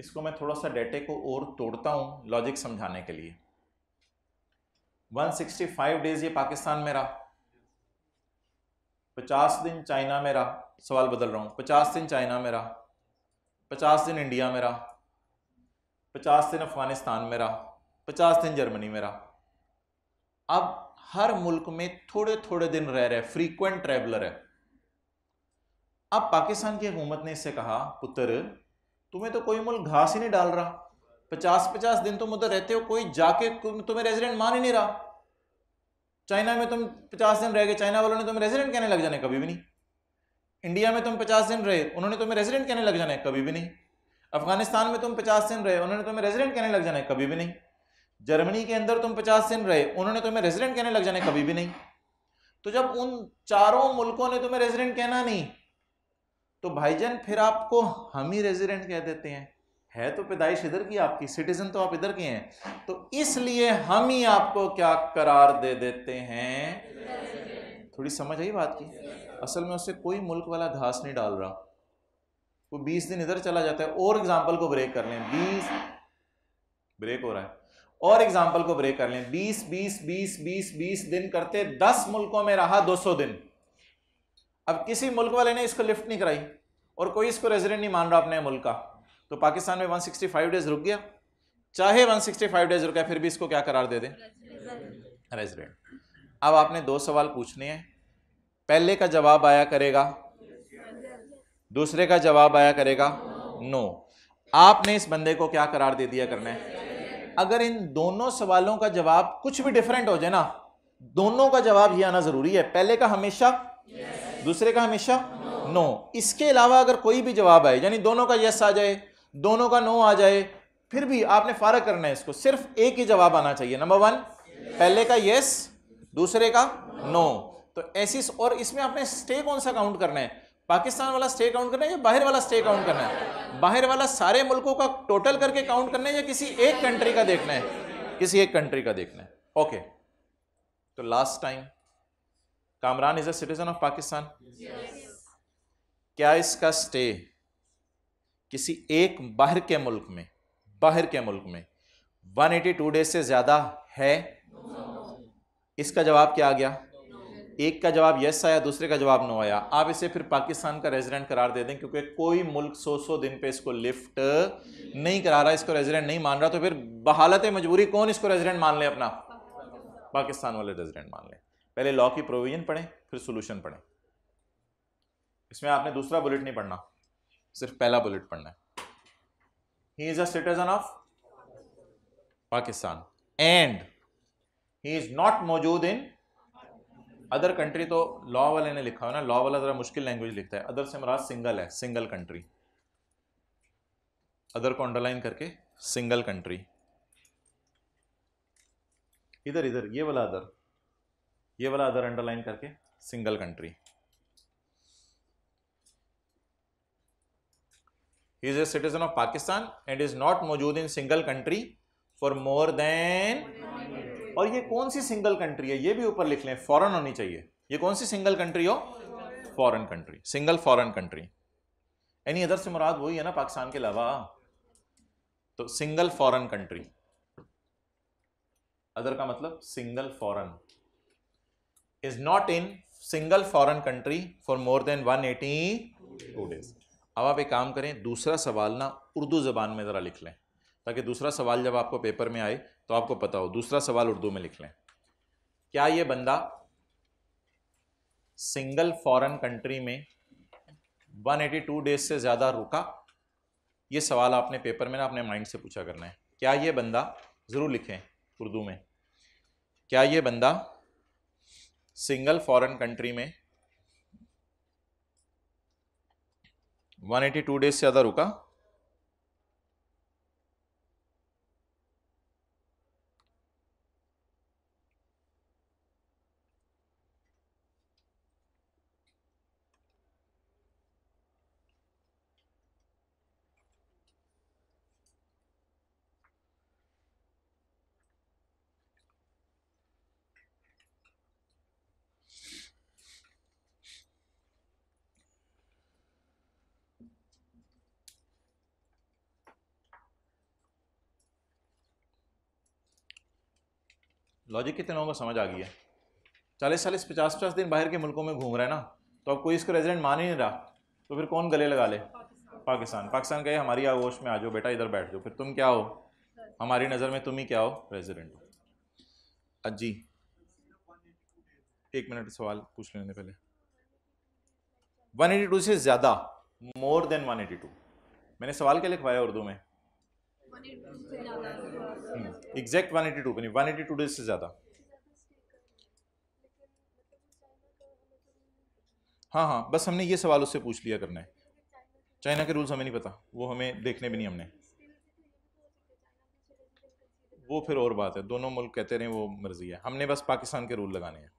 इसको मैं थोड़ा सा डेटे को और तोड़ता हूँ लॉजिक समझाने के लिए 165 डेज ये पाकिस्तान में रहा 50 दिन चाइना में रहा सवाल बदल रहा हूँ 50 दिन चाइना में रहा 50 दिन इंडिया में रहा 50 दिन अफगानिस्तान में रहा 50 दिन जर्मनी में रहा अब हर मुल्क में थोड़े थोड़े दिन रह रहे फ्रीक्वेंट ट्रैवलर है अब पाकिस्तान की हुकूमत ने इससे कहा पुत्र तुम्हें तो कोई मुल्क घास ही नहीं डाल रहा पचास पचास दिन तुम उधर रहते हो कोई जाके तुम्हें रेजिडेंट मान ही नहीं रहा चाइना में तुम पचास दिन रह गए चाइना वालों ने तुम्हें रेजिडेंट कहने लग जाने कभी भी नहीं इंडिया में तुम पचास दिन रहे उन्होंने तुम्हें रेजिडेंट कहने लग जाने कभी भी नहीं अफगानिस्तान में तुम पचास दिन रहे उन्होंने तुम्हें रेजिडेंट कहने लग जाने कभी भी नहीं जर्मनी के अंदर तुम पचास दिन रहे उन्होंने तुम्हें रेजिडेंट कहने लग जाने कभी भी नहीं तो जब उन चारों मुल्कों ने तुम्हें रेजिडेंट कहना नहीं तो भाईजान फिर आपको हम ही रेजिडेंट कह देते हैं है तो पैदाइश इधर की आपकी सिटीजन तो आप इधर के हैं तो इसलिए हम ही आपको क्या करार दे देते हैं थोड़ी समझ आई बात की असल में उससे कोई मुल्क वाला घास नहीं डाल रहा वो बीस दिन इधर चला जाता है और एग्जाम्पल को ब्रेक कर लें बीस ब्रेक हो रहा है और एग्जाम्पल को ब्रेक कर लें बीस बीस बीस बीस बीस दिन करते दस मुल्कों में रहा दो सौ दिन अब किसी मुल्क वाले ने इसको लिफ्ट नहीं कराई और कोई इसको रेजिडेंट नहीं मान रहा अपने मुल्क का तो पाकिस्तान में 165 डेज रुक गया चाहे 165 डेज रुका फिर भी इसको क्या करार दे दें रेजिडेंट अब आपने दो सवाल पूछने हैं पहले का जवाब आया करेगा दूसरे का जवाब आया करेगा नो आपने इस बंदे को क्या करार दे दिया करना है अगर इन दोनों सवालों का जवाब कुछ भी डिफरेंट हो जाए ना दोनों का जवाब ही आना जरूरी है पहले का हमेशा yes. दूसरे का हमेशा नो, इसके अलावा अगर कोई भी जवाब आए यानी दोनों का यस आ जाए दोनों का नो आ जाए फिर भी आपने फारक करना है इसको सिर्फ एक ही जवाब आना चाहिए नंबर वन पहले का यस दूसरे का नो तो ऐसी और इसमें आपने स्टे कौन सा काउंट करना है पाकिस्तान वाला स्टे काउंट करना है या बाहर वाला स्टे काउंट करना है बाहर वाला सारे मुल्कों का टोटल करके काउंट करना है या किसी एक कंट्री का देखना है किसी एक कंट्री का देखना है ओके तो last time Kamran is a citizen of Pakistan क्या इसका स्टे किसी एक बाहर के मुल्क में बाहर के मुल्क में 182 डेज से ज्यादा है इसका जवाब क्या आ गया एक का जवाब यस आया दूसरे का जवाब नो आया आप इसे फिर पाकिस्तान का रेजिडेंट करार दे दें क्योंकि कोई मुल्क सौ सौ दिन पे इसको लिफ्ट नहीं करा रहा इसको रेजिडेंट नहीं मान रहा तो फिर बहालत मजबूरी कौन इसको रेजिडेंट मान ले अपना पाकिस्तान वाले रेजिडेंट मान लें पहले लॉ की प्रोविजन पढ़ें फिर सोल्यूशन पढ़ें इसमें आपने दूसरा बुलेट नहीं पढ़ना सिर्फ पहला बुलेट पढ़ना है he is a citizen of Pakistan and he is not मौजूद इन अदर कंट्री तो लॉ वाले ने लिखा हो ना लॉ वाला ज़रा मुश्किल लैंग्वेज लिखता है अदर से मराज सिंगल है सिंगल कंट्री अदर को अंडरलाइन करके सिंगल कंट्री इधर इधर ये वाला अदर ये वाला अदर अंडरलाइन करके single country he is a citizen of Pakistan and is not मौजूद in single country for more than और ये कौन सी सिंगल कंट्री है ये भी ऊपर लिख लें फॉरन होनी चाहिए ये कौन सी सिंगल कंट्री हो foreign country single foreign country any other से मुराद वही है ना पाकिस्तान के अलावा तो सिंगल फॉरन कंट्री अदर का मतलब single foreign is not in single foreign country for more than two days अब आप एक काम करें दूसरा सवाल ना उर्दू ज़बान में ज़रा लिख लें ताकि दूसरा सवाल जब आपको पेपर में आए तो आपको पता हो दूसरा सवाल उर्दू में लिख लें क्या ये बंदा सिंगल फॉरेन कंट्री में 182 डेज से ज़्यादा रुका ये सवाल आपने पेपर में ना अपने माइंड से पूछा करना है क्या ये बंदा ज़रूर लिखें उर्दू में क्या ये बंदा सिंगल फॉरेन कंट्री में 182 डेज से ज़्यादा रुका लॉजिक कितने लोगों को समझ आ गई है चालीस चालीस पचास पचास दिन बाहर के मुल्कों में घूम रहे हैं ना तो अब कोई इसको रेजिडेंट मान ही नहीं रहा तो फिर कौन गले लगा ले पाकिस्तान पाकिस्तान कहे हमारी आगोश में आ जाओ बेटा इधर बैठ जाओ फिर तुम क्या हो हमारी नज़र में तुम ही क्या हो रेजिडेंट हो अजी एक मिनट सवाल पूछ लेने पहले टू से ज़्यादा मोर देन टू मैंने सवाल क्या लिखवाया उर्दू में एग्जैक्ट वन एटी टू नहीं वन एटी टू डेज से ज़्यादा हाँ हाँ बस हमने ये सवाल उससे पूछ लिया करना है चाइना के रूल्स हमें नहीं पता वो हमें देखने भी नहीं हमने वो फिर और बात है दोनों मुल्क कहते रहे वो मर्जी है हमने बस पाकिस्तान के रूल लगाने हैं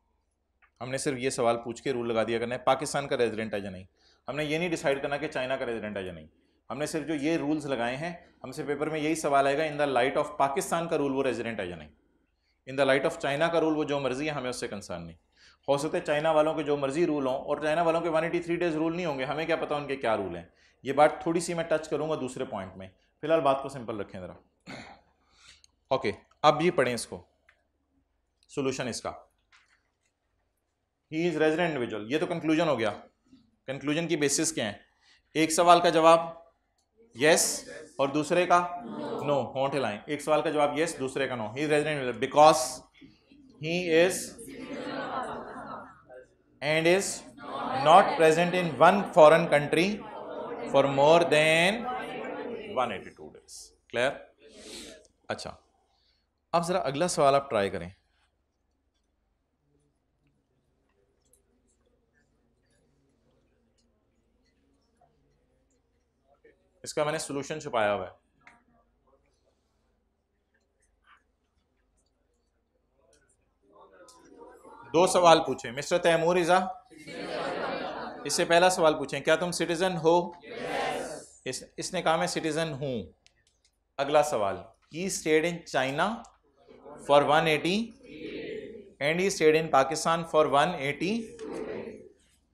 हमने सिर्फ ये सवाल पूछ के रूल लगा दिया करना है पाकिस्तान का रेजिडेंट है या नहीं हमने ये नहीं डिसाइड करना कि चाइना का रेजिडेंट है या नहीं हमने सिर्फ जो ये रूल्स लगाए हैं हमसे पेपर में यही सवाल आएगा in the light of Pakistan का रूल वो रेजिडेंट है या नहीं in the light of China का रूल वो जो मर्जी है हमें उससे कंसर्न नहीं हो सकते चाइना वालों के जो मर्जी रूल हों और चाइना वालों के one eighty three days rule नहीं होंगे हमें क्या पता उनके क्या रूल हैं ये बात थोड़ी सी मैं टच करूँगा दूसरे पॉइंट में फिलहाल बात को सिंपल रखें ज़रा ओके अब ये पढ़ें इसको सोल्यूशन इसका ही इज़ रेजिडेंट इंडिविजुअल ये तो कंक्लूजन हो गया कंक्लूजन की बेसिस क्या है एक सवाल का जवाब यस और दूसरे का नो होंठ हिलाएं एक सवाल का जवाब यस दूसरे का no he resident because he is and is not present in one foreign country for more than 182 days clear अच्छा अब जरा अगला सवाल आप ट्राई करें इसका मैंने सोल्यूशन छुपाया हुआ है दो सवाल पूछे मिस्टर तैमूर इजा इससे पहला सवाल पूछे क्या तुम सिटीजन हो yes. इस, इसने कहा मैं सिटीजन हूं अगला सवाल he stayed in China for one eighty and he stayed in Pakistan for one eighty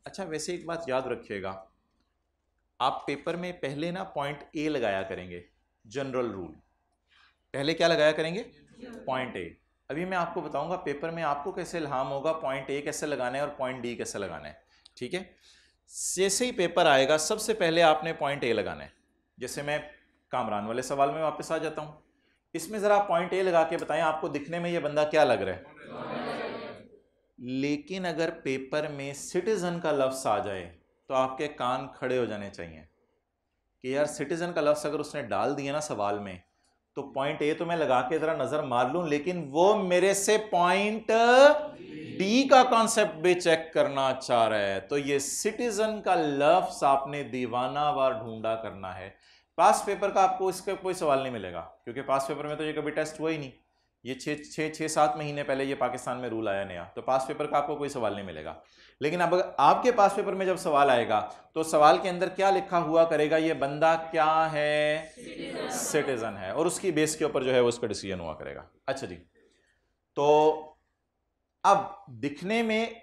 अच्छा वैसे एक बात याद रखिएगा आप पेपर में पहले ना पॉइंट ए लगाया करेंगे जनरल रूल पहले क्या लगाया करेंगे पॉइंट ए अभी मैं आपको बताऊंगा पेपर में आपको कैसे इल्हाम होगा पॉइंट ए कैसे लगाना है और पॉइंट डी कैसे लगाना है ठीक है जैसे ही पेपर आएगा सबसे पहले आपने पॉइंट ए लगाना है जैसे मैं कामरान वाले सवाल में वापस आ जाता हूँ इसमें ज़रा पॉइंट ए लगा के बताएं आपको दिखने में ये बंदा क्या लग रहा है लेकिन अगर पेपर में सिटीज़न का लफ्स आ जाए तो आपके कान खड़े हो जाने चाहिए कि यार सिटीज़न का लफ्ज़ अगर उसने डाल दिया ना सवाल में तो पॉइंट ए तो मैं लगा के ज़रा नज़र मार लूँ लेकिन वो मेरे से पॉइंट डी का कॉन्सेप्ट भी चेक करना चाह रहा है तो ये सिटीज़न का लफ्ज़ आपने दीवाना वार ढूंढा करना है पास पेपर का आपको इसका कोई सवाल नहीं मिलेगा क्योंकि पास पेपर में तो ये कभी टेस्ट हुआ ही नहीं ये छः छः छः सात महीने पहले ये पाकिस्तान में रूल आया नया तो पास पेपर का आपको कोई सवाल नहीं मिलेगा लेकिन अब आपके पास पेपर में जब सवाल आएगा तो सवाल के अंदर क्या लिखा हुआ करेगा ये बंदा क्या है सिटीजन है और उसकी बेस के ऊपर जो है वो उसका डिसीजन हुआ करेगा अच्छा जी तो अब दिखने में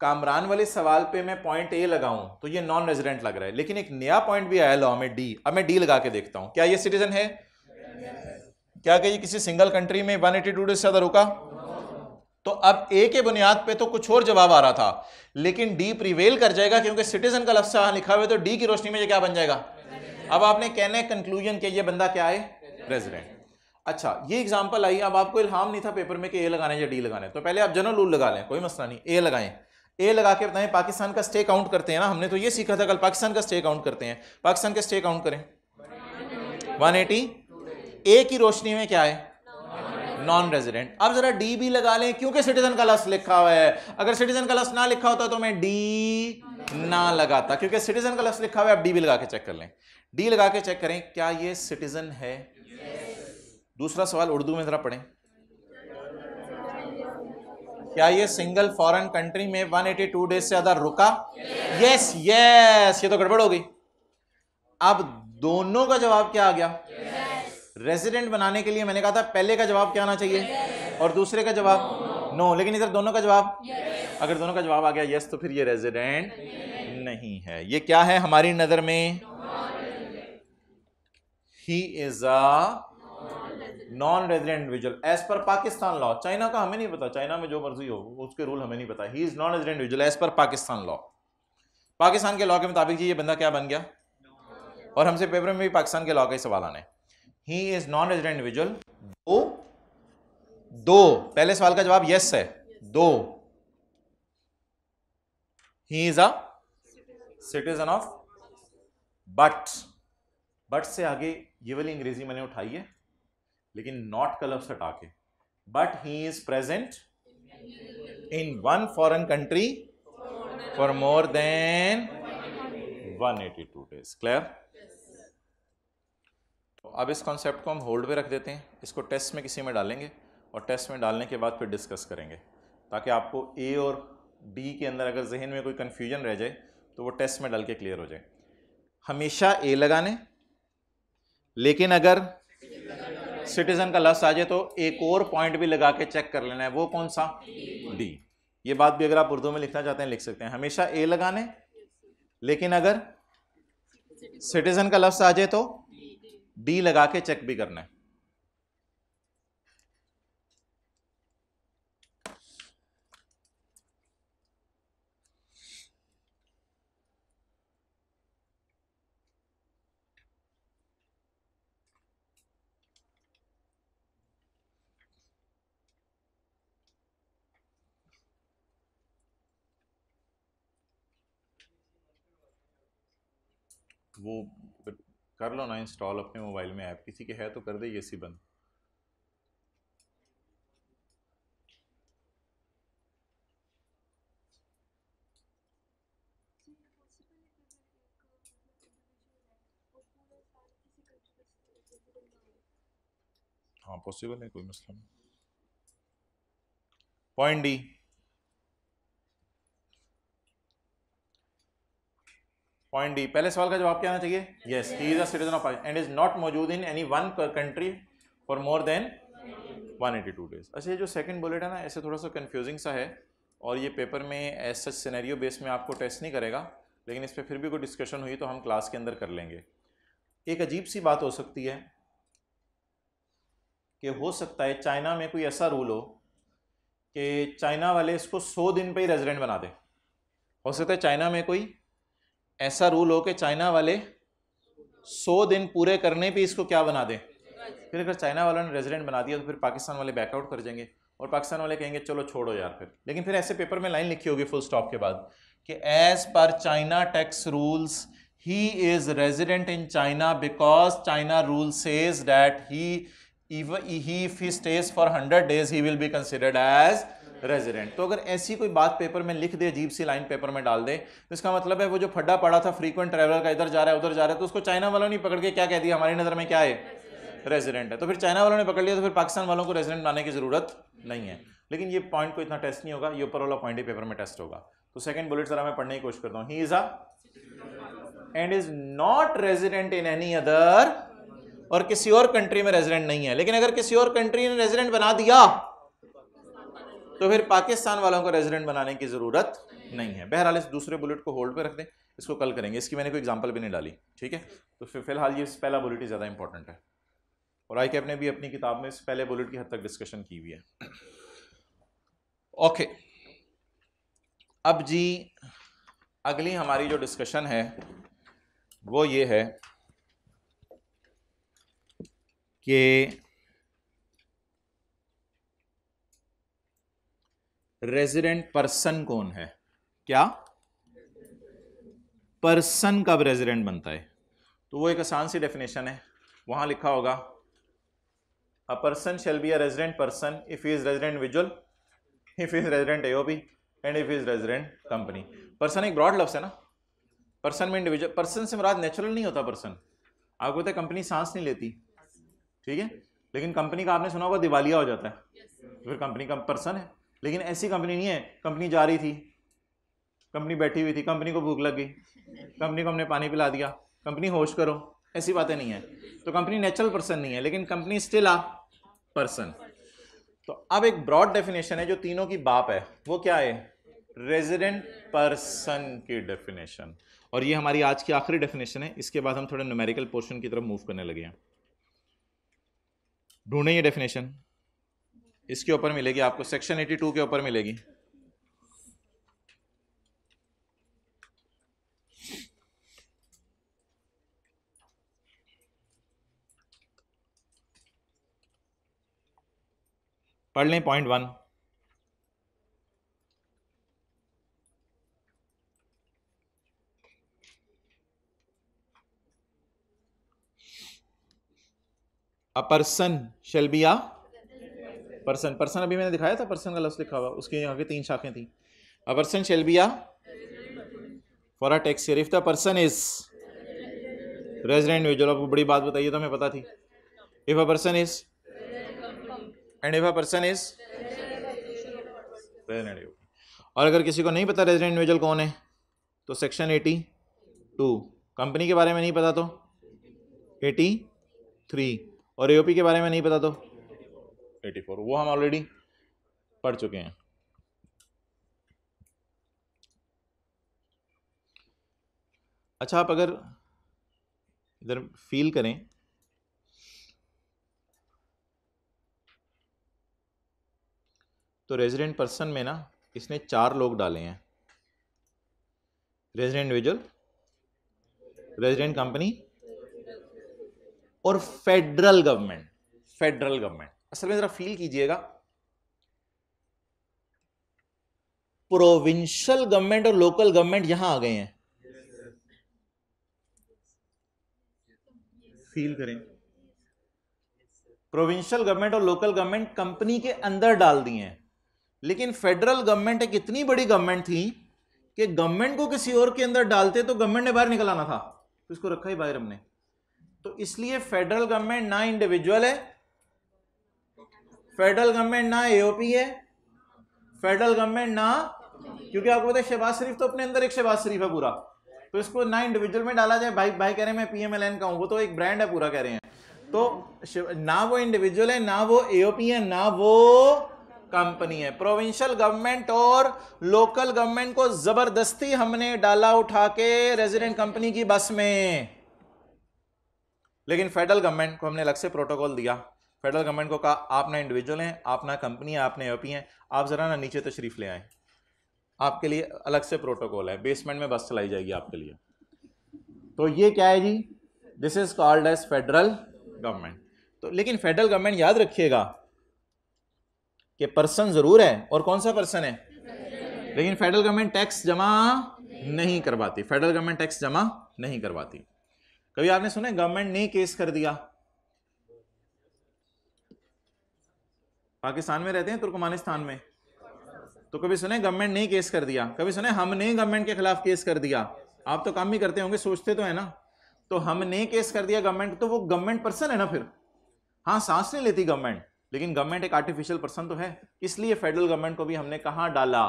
कामरान वाले सवाल पे मैं पॉइंट ए लगाऊं तो ये नॉन रेजिडेंट लग रहा है लेकिन एक नया पॉइंट भी आया लॉ में डी अब मैं डी लगा के देखता हूं क्या ये सिटीजन है क्या कहिए ये किसी सिंगल कंट्री में वन एटी टू डेज से ज्यादा रुका तो अब ए के बुनियाद पे तो कुछ और जवाब आ रहा था लेकिन डी प्रिवेल कर जाएगा क्योंकि सिटीजन का लफ्स लिखा हुआ है तो डी की रोशनी में ये क्या बन जाएगा अब आपने कहने कंक्लूजन के ये बंदा क्या है प्रेसिडेंट अच्छा ये एग्जाम्पल आई अब आपको इल्हाम नहीं था पेपर में कि ए लगाने या डी लगाने तो पहले आप जनरल रूल लगा लें कोई मसला नहीं ए लगाएं ए लगा के बताएं पाकिस्तान का स्टे काउंट करते हैं ना हमने तो ये सीखा था कल पाकिस्तान का स्टे काउंट करते हैं पाकिस्तान का स्टे काउंट करें 180 ए की रोशनी में क्या है नॉन रेजिडेंट अब जरा डी भी लगा लें क्योंकि सिटीजन का लफ्स लिखा हुआ है अगर सिटीजन का लफ्स ना लिखा होता तो मैं डी ना लगाता क्योंकि सिटीजन का लफ्स लिखा हुआ है आप डी भी लगा के चेक कर लें डी लगा के चेक करें क्या ये सिटीजन है दूसरा सवाल उर्दू में जरा पढ़ें क्या ये सिंगल फॉरेन कंट्री में 182 डेज से ज्यादा रुका यस यस ये तो गड़बड़ हो गई अब दोनों का जवाब क्या आ गया yes. रेजिडेंट बनाने के लिए मैंने कहा था पहले का जवाब क्या आना चाहिए और दूसरे का जवाब नो no. no. लेकिन इधर दोनों का जवाब yes. अगर दोनों का जवाब आ गया यस yes, तो फिर ये रेजिडेंट yes. नहीं है ये क्या है हमारी नजर में he is a non resident individual as per Pakistan law China का हमें नहीं पता चाइना में जो मर्जी हो उसके रूल हमें नहीं पता he is non resident individual as per Pakistan law Pakistan के लॉ के मुताबिक जी ये बंदा क्या बन गया और हमसे पेपर में भी पाकिस्तान के लॉ का ही सवाल आना है he is non resident individual दो दो पहले सवाल का जवाब यस है दो he is a citizen of but but से आगे ये वाली अंग्रेजी मैंने उठाई है लेकिन नॉट कल लफ्स हटा के but he is present in one foreign country for more than 182 days clear तो अब इस कॉन्सेप्ट को हम होल्ड पे रख देते हैं इसको टेस्ट में किसी में डालेंगे और टेस्ट में डालने के बाद फिर डिस्कस करेंगे ताकि आपको ए और बी के अंदर अगर जहन में कोई कन्फ्यूजन रह जाए तो वो टेस्ट में डाल के क्लियर हो जाए हमेशा ए लगाने लेकिन अगर सिटीजन का लफ्स आ जाए तो एक और पॉइंट भी लगा के चेक कर लेना है वो कौन सा डी ये बात भी अगर आप उर्दू में लिखना चाहते हैं लिख सकते हैं हमेशा ए लगाने लेकिन अगर सिटीजन का लफ्स आ जाए तो बी लगा के चेक भी करना है वो कर लो ना इंस्टॉल अपने मोबाइल में ऐप किसी के है तो कर दे ये सी बंद हाँ पॉसिबल है कोई मसला मतलब नहीं पॉइंट डी पॉइंट डी पहले सवाल का जवाब क्या आना चाहिए yes he is a citizen of Pakistan and is not मौजूद in any one country for more than 182 days अच्छा ये जो सेकंड बुलेट है ना ऐसे थोड़ा सा कंफ्यूजिंग सा है और ये पेपर में एज सच सिनेरियो बेस में आपको टेस्ट नहीं करेगा लेकिन इस पर फिर भी कोई डिस्कशन हुई तो हम क्लास के अंदर कर लेंगे एक अजीब सी बात हो सकती है कि हो सकता है चाइना में कोई ऐसा रूल हो कि चाइना वाले इसको 100 दिन पे ही रेजिडेंट बना दे हो सकता है चाइना में कोई ऐसा रूल हो कि चाइना वाले सौ दिन पूरे करने पे इसको क्या बना दें फिर अगर चाइना वालों ने रेजिडेंट बना दिया तो फिर पाकिस्तान वाले बैकआउट कर जाएंगे और पाकिस्तान वाले कहेंगे चलो छोड़ो यार फिर लेकिन फिर ऐसे पेपर में लाइन लिखी होगी फुल स्टॉप के बाद कि as per China tax rules he is resident in China because China rule says that he if stays for hundred days he will be considered as resident तो अगर ऐसी कोई बात पेपर में लिख दे अजीब सी लाइन पेपर में डाल दे तो इसका मतलब है वो जो फड्डा पड़ा था फ्रीक्वेंट ट्रैवलर का इधर जा रहा है उधर जा रहा है तो उसको चाइना वालों ने पकड़ के क्या कह दिया हमारी नज़र में क्या है रेजिडेंट है तो फिर चाइना वालों ने पकड़ लिया तो फिर पाकिस्तान वालों को रेजिडेंट बनाने की ज़रूरत नहीं है लेकिन ये पॉइंट को इतना टेस्ट नहीं होगा ये ऊपर वाला पॉइंट ही पेपर में टेस्ट होगा तो सेकंड बुलेट जरा मैं पढ़ने की कोशिश करता हूँ he is a and is not resident in any other और किसी और कंट्री में रेजिडेंट नहीं है लेकिन अगर किसी और कंट्री ने रेजिडेंट बना दिया तो फिर पाकिस्तान वालों को रेजिडेंट बनाने की ज़रूरत नहीं है बहरहाल इस दूसरे बुलेट को होल्ड पर रख दें इसको कल करेंगे इसकी मैंने कोई एग्जाम्पल भी नहीं डाली ठीक है तो फिर फिलहाल ये पहला बुलेट ही ज़्यादा इंपॉर्टेंट है और आई कैप ने भी अपनी किताब में इस पहले बुलेट की हद तक डिस्कशन की हुई है ओके अब जी अगली हमारी जो डिस्कशन है वो ये है कि रेजिडेंट पर्सन कौन है क्या पर्सन कब रेजिडेंट बनता है तो वो एक आसान सी डेफिनेशन है वहां लिखा होगा a person shall be a resident person if is resident विजुअल if is resident AOP and if is resident company person एक ब्रॉड लफ्स है ना पर्सन में इंडिविजुअल पर्सन से मुराद नेचुरल नहीं होता पर्सन आपको पता तो कंपनी सांस नहीं लेती ठीक है लेकिन कंपनी का आपने सुना होगा दिवालिया हो जाता है तो फिर कंपनी का पर्सन है लेकिन ऐसी कंपनी नहीं है कंपनी जा रही थी कंपनी बैठी हुई थी कंपनी को भूख लग गई कंपनी को हमने पानी पिला दिया कंपनी होश करो ऐसी बातें नहीं है तो कंपनी नेचुरल पर्सन नहीं है लेकिन कंपनी स्टिल आ पर्सन तो अब एक ब्रॉड डेफिनेशन है जो तीनों की बाप है वो क्या है रेजिडेंट पर्सन की डेफिनेशन और ये हमारी आज की आखिरी डेफिनेशन है इसके बाद हम थोड़े न्यूमेरिकल पोर्शन की तरफ मूव करने लगे हैं ढूंढें ये डेफिनेशन इसके ऊपर मिलेगी आपको सेक्शन 82 के ऊपर मिलेगी पढ़ लें point one a person shall be a person person अभी मैंने दिखाया था पर्सन का लफ्ज लिखा हुआ उसकी यहाँ की तीन शाखें थी a person shall be a for a tax if the person is resident वे आपको बड़ी बात बताइए तो हमें पता थी if a person is and if a person is resident और अगर किसी को नहीं पता रेजिडेंट इंडिविजुअल कौन है तो सेक्शन एटी टू कंपनी के बारे में नहीं पता तो एटी थ्री और एओपी के बारे में नहीं पता तो एटी फोर वो हम ऑलरेडी पढ़ चुके हैं अच्छा आप अगर इधर फील करें तो रेजिडेंट पर्सन में ना इसने चार लोग डाले हैं रेजिडेंट इंडिविजुअल रेजिडेंट कंपनी और फेडरल गवर्नमेंट फेडरल गवर्नमेंट असल में ज़रा फील कीजिएगा प्रोविंशियल गवर्नमेंट और लोकल गवर्नमेंट यहां आ गए हैं फील करें प्रोविंशियल गवर्नमेंट और लोकल गवर्नमेंट कंपनी के अंदर डाल दिए हैं लेकिन फेडरल गवर्नमेंट एक इतनी बड़ी गवर्नमेंट थी कि गवर्नमेंट को किसी और के अंदर डालते तो गवर्नमेंट ने बाहर निकल आना था तो इसको रखा ही बाहर हमने तो इसलिए फेडरल गवर्नमेंट ना इंडिविजुअल है फेडरल गवर्नमेंट ना एओपी है फेडरल गवर्नमेंट ना क्योंकि आपको पता है शहबाज शरीफ तो अपने अंदर एक शहबाज शरीफ है पूरा तो इसको ना इंडिविजुअल में डाला जाए भाई भाई कह रहे हैं मैं पीएमएलएन का हूं वो तो एक ब्रांड है पूरा कह रहे हैं तो ना वो इंडिविजुअल है ना वो एओपी है ना वो कंपनी है प्रोविंशियल गवर्नमेंट और लोकल गवर्नमेंट को जबरदस्ती हमने डाला उठा के रेजिडेंट कंपनी की बस में लेकिन फेडरल गवर्नमेंट को हमने अलग से प्रोटोकॉल दिया फेडरल गवर्नमेंट को कहा आप ना इंडिविजुअल हैं आप ना कंपनी है आप ना एपी हैं आप ज़रा ना नीचे तशरीफ़ ले आएँ आपके लिए अलग से प्रोटोकॉल है बेसमेंट में बस चलाई जाएगी आपके लिए तो ये क्या है जी this is called as federal government तो लेकिन फेडरल गवर्नमेंट याद रखिएगा कि पर्सन ज़रूर है और कौन सा पर्सन है लेकिन फेडरल गवर्नमेंट टैक्स जमा नहीं करवाती फेडरल गवर्नमेंट टैक्स जमा नहीं करवाती कभी आपने सुना गवर्नमेंट ने केस कर दिया पाकिस्तान में रहते हैं तुर्कमानिस्तान में तो कभी सुने गवर्नमेंट ने केस कर दिया कभी सुने हमने गवर्नमेंट के खिलाफ केस कर दिया आप तो काम भी करते होंगे सोचते तो है ना तो हमने केस कर दिया गवर्नमेंट तो वो गवर्नमेंट पर्सन है ना फिर हाँ सांस नहीं लेती गवर्नमेंट लेकिन गवर्नमेंट एक आर्टिफिशियल पर्सन तो है इसलिए फेडरल गवर्नमेंट को भी हमने कहा डाला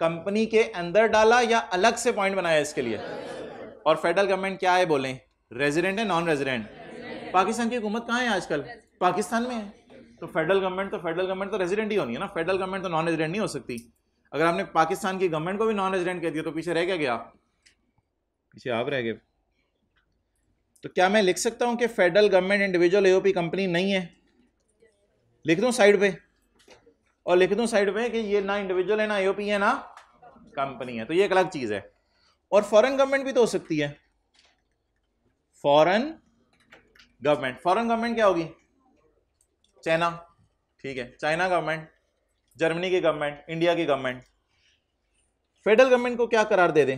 कंपनी के अंदर डाला या अलग से पॉइंट बनाया इसके लिए और फेडरल गवर्नमेंट क्या है बोले रेजिडेंट है नॉन रेजिडेंट पाकिस्तान की हुकूमत कहाँ है आजकल पाकिस्तान में है तो फेडरल गवर्नमेंट तो फेडरल गवर्नमेंट तो रेजिडेंट ही होनी है ना फेडरल गवर्नमेंट तो नॉन रेजिडेंट नहीं हो सकती अगर आपने पाकिस्तान की गवर्नमेंट को भी नॉन रेजिडेंट कह दिया तो पीछे रह गया क्या पीछे आप रह गए तो क्या मैं लिख सकता हूँ कि federal government individual AOP company नहीं है लिख दूँ साइड पे और लिख दूँ साइड पे कि ये ना इंडिविजुअल है ना एओपी है ना कंपनी है तो ये एक अलग चीज़ है और फॉरेन गवर्नमेंट भी तो हो सकती है फॉरेन गवर्नमेंट फॉरेन गवर्नमेंट क्या होगी चाइना ठीक है चाइना गवर्नमेंट जर्मनी की गवर्नमेंट इंडिया की गवर्नमेंट फेडरल गवर्नमेंट को क्या करार दे दें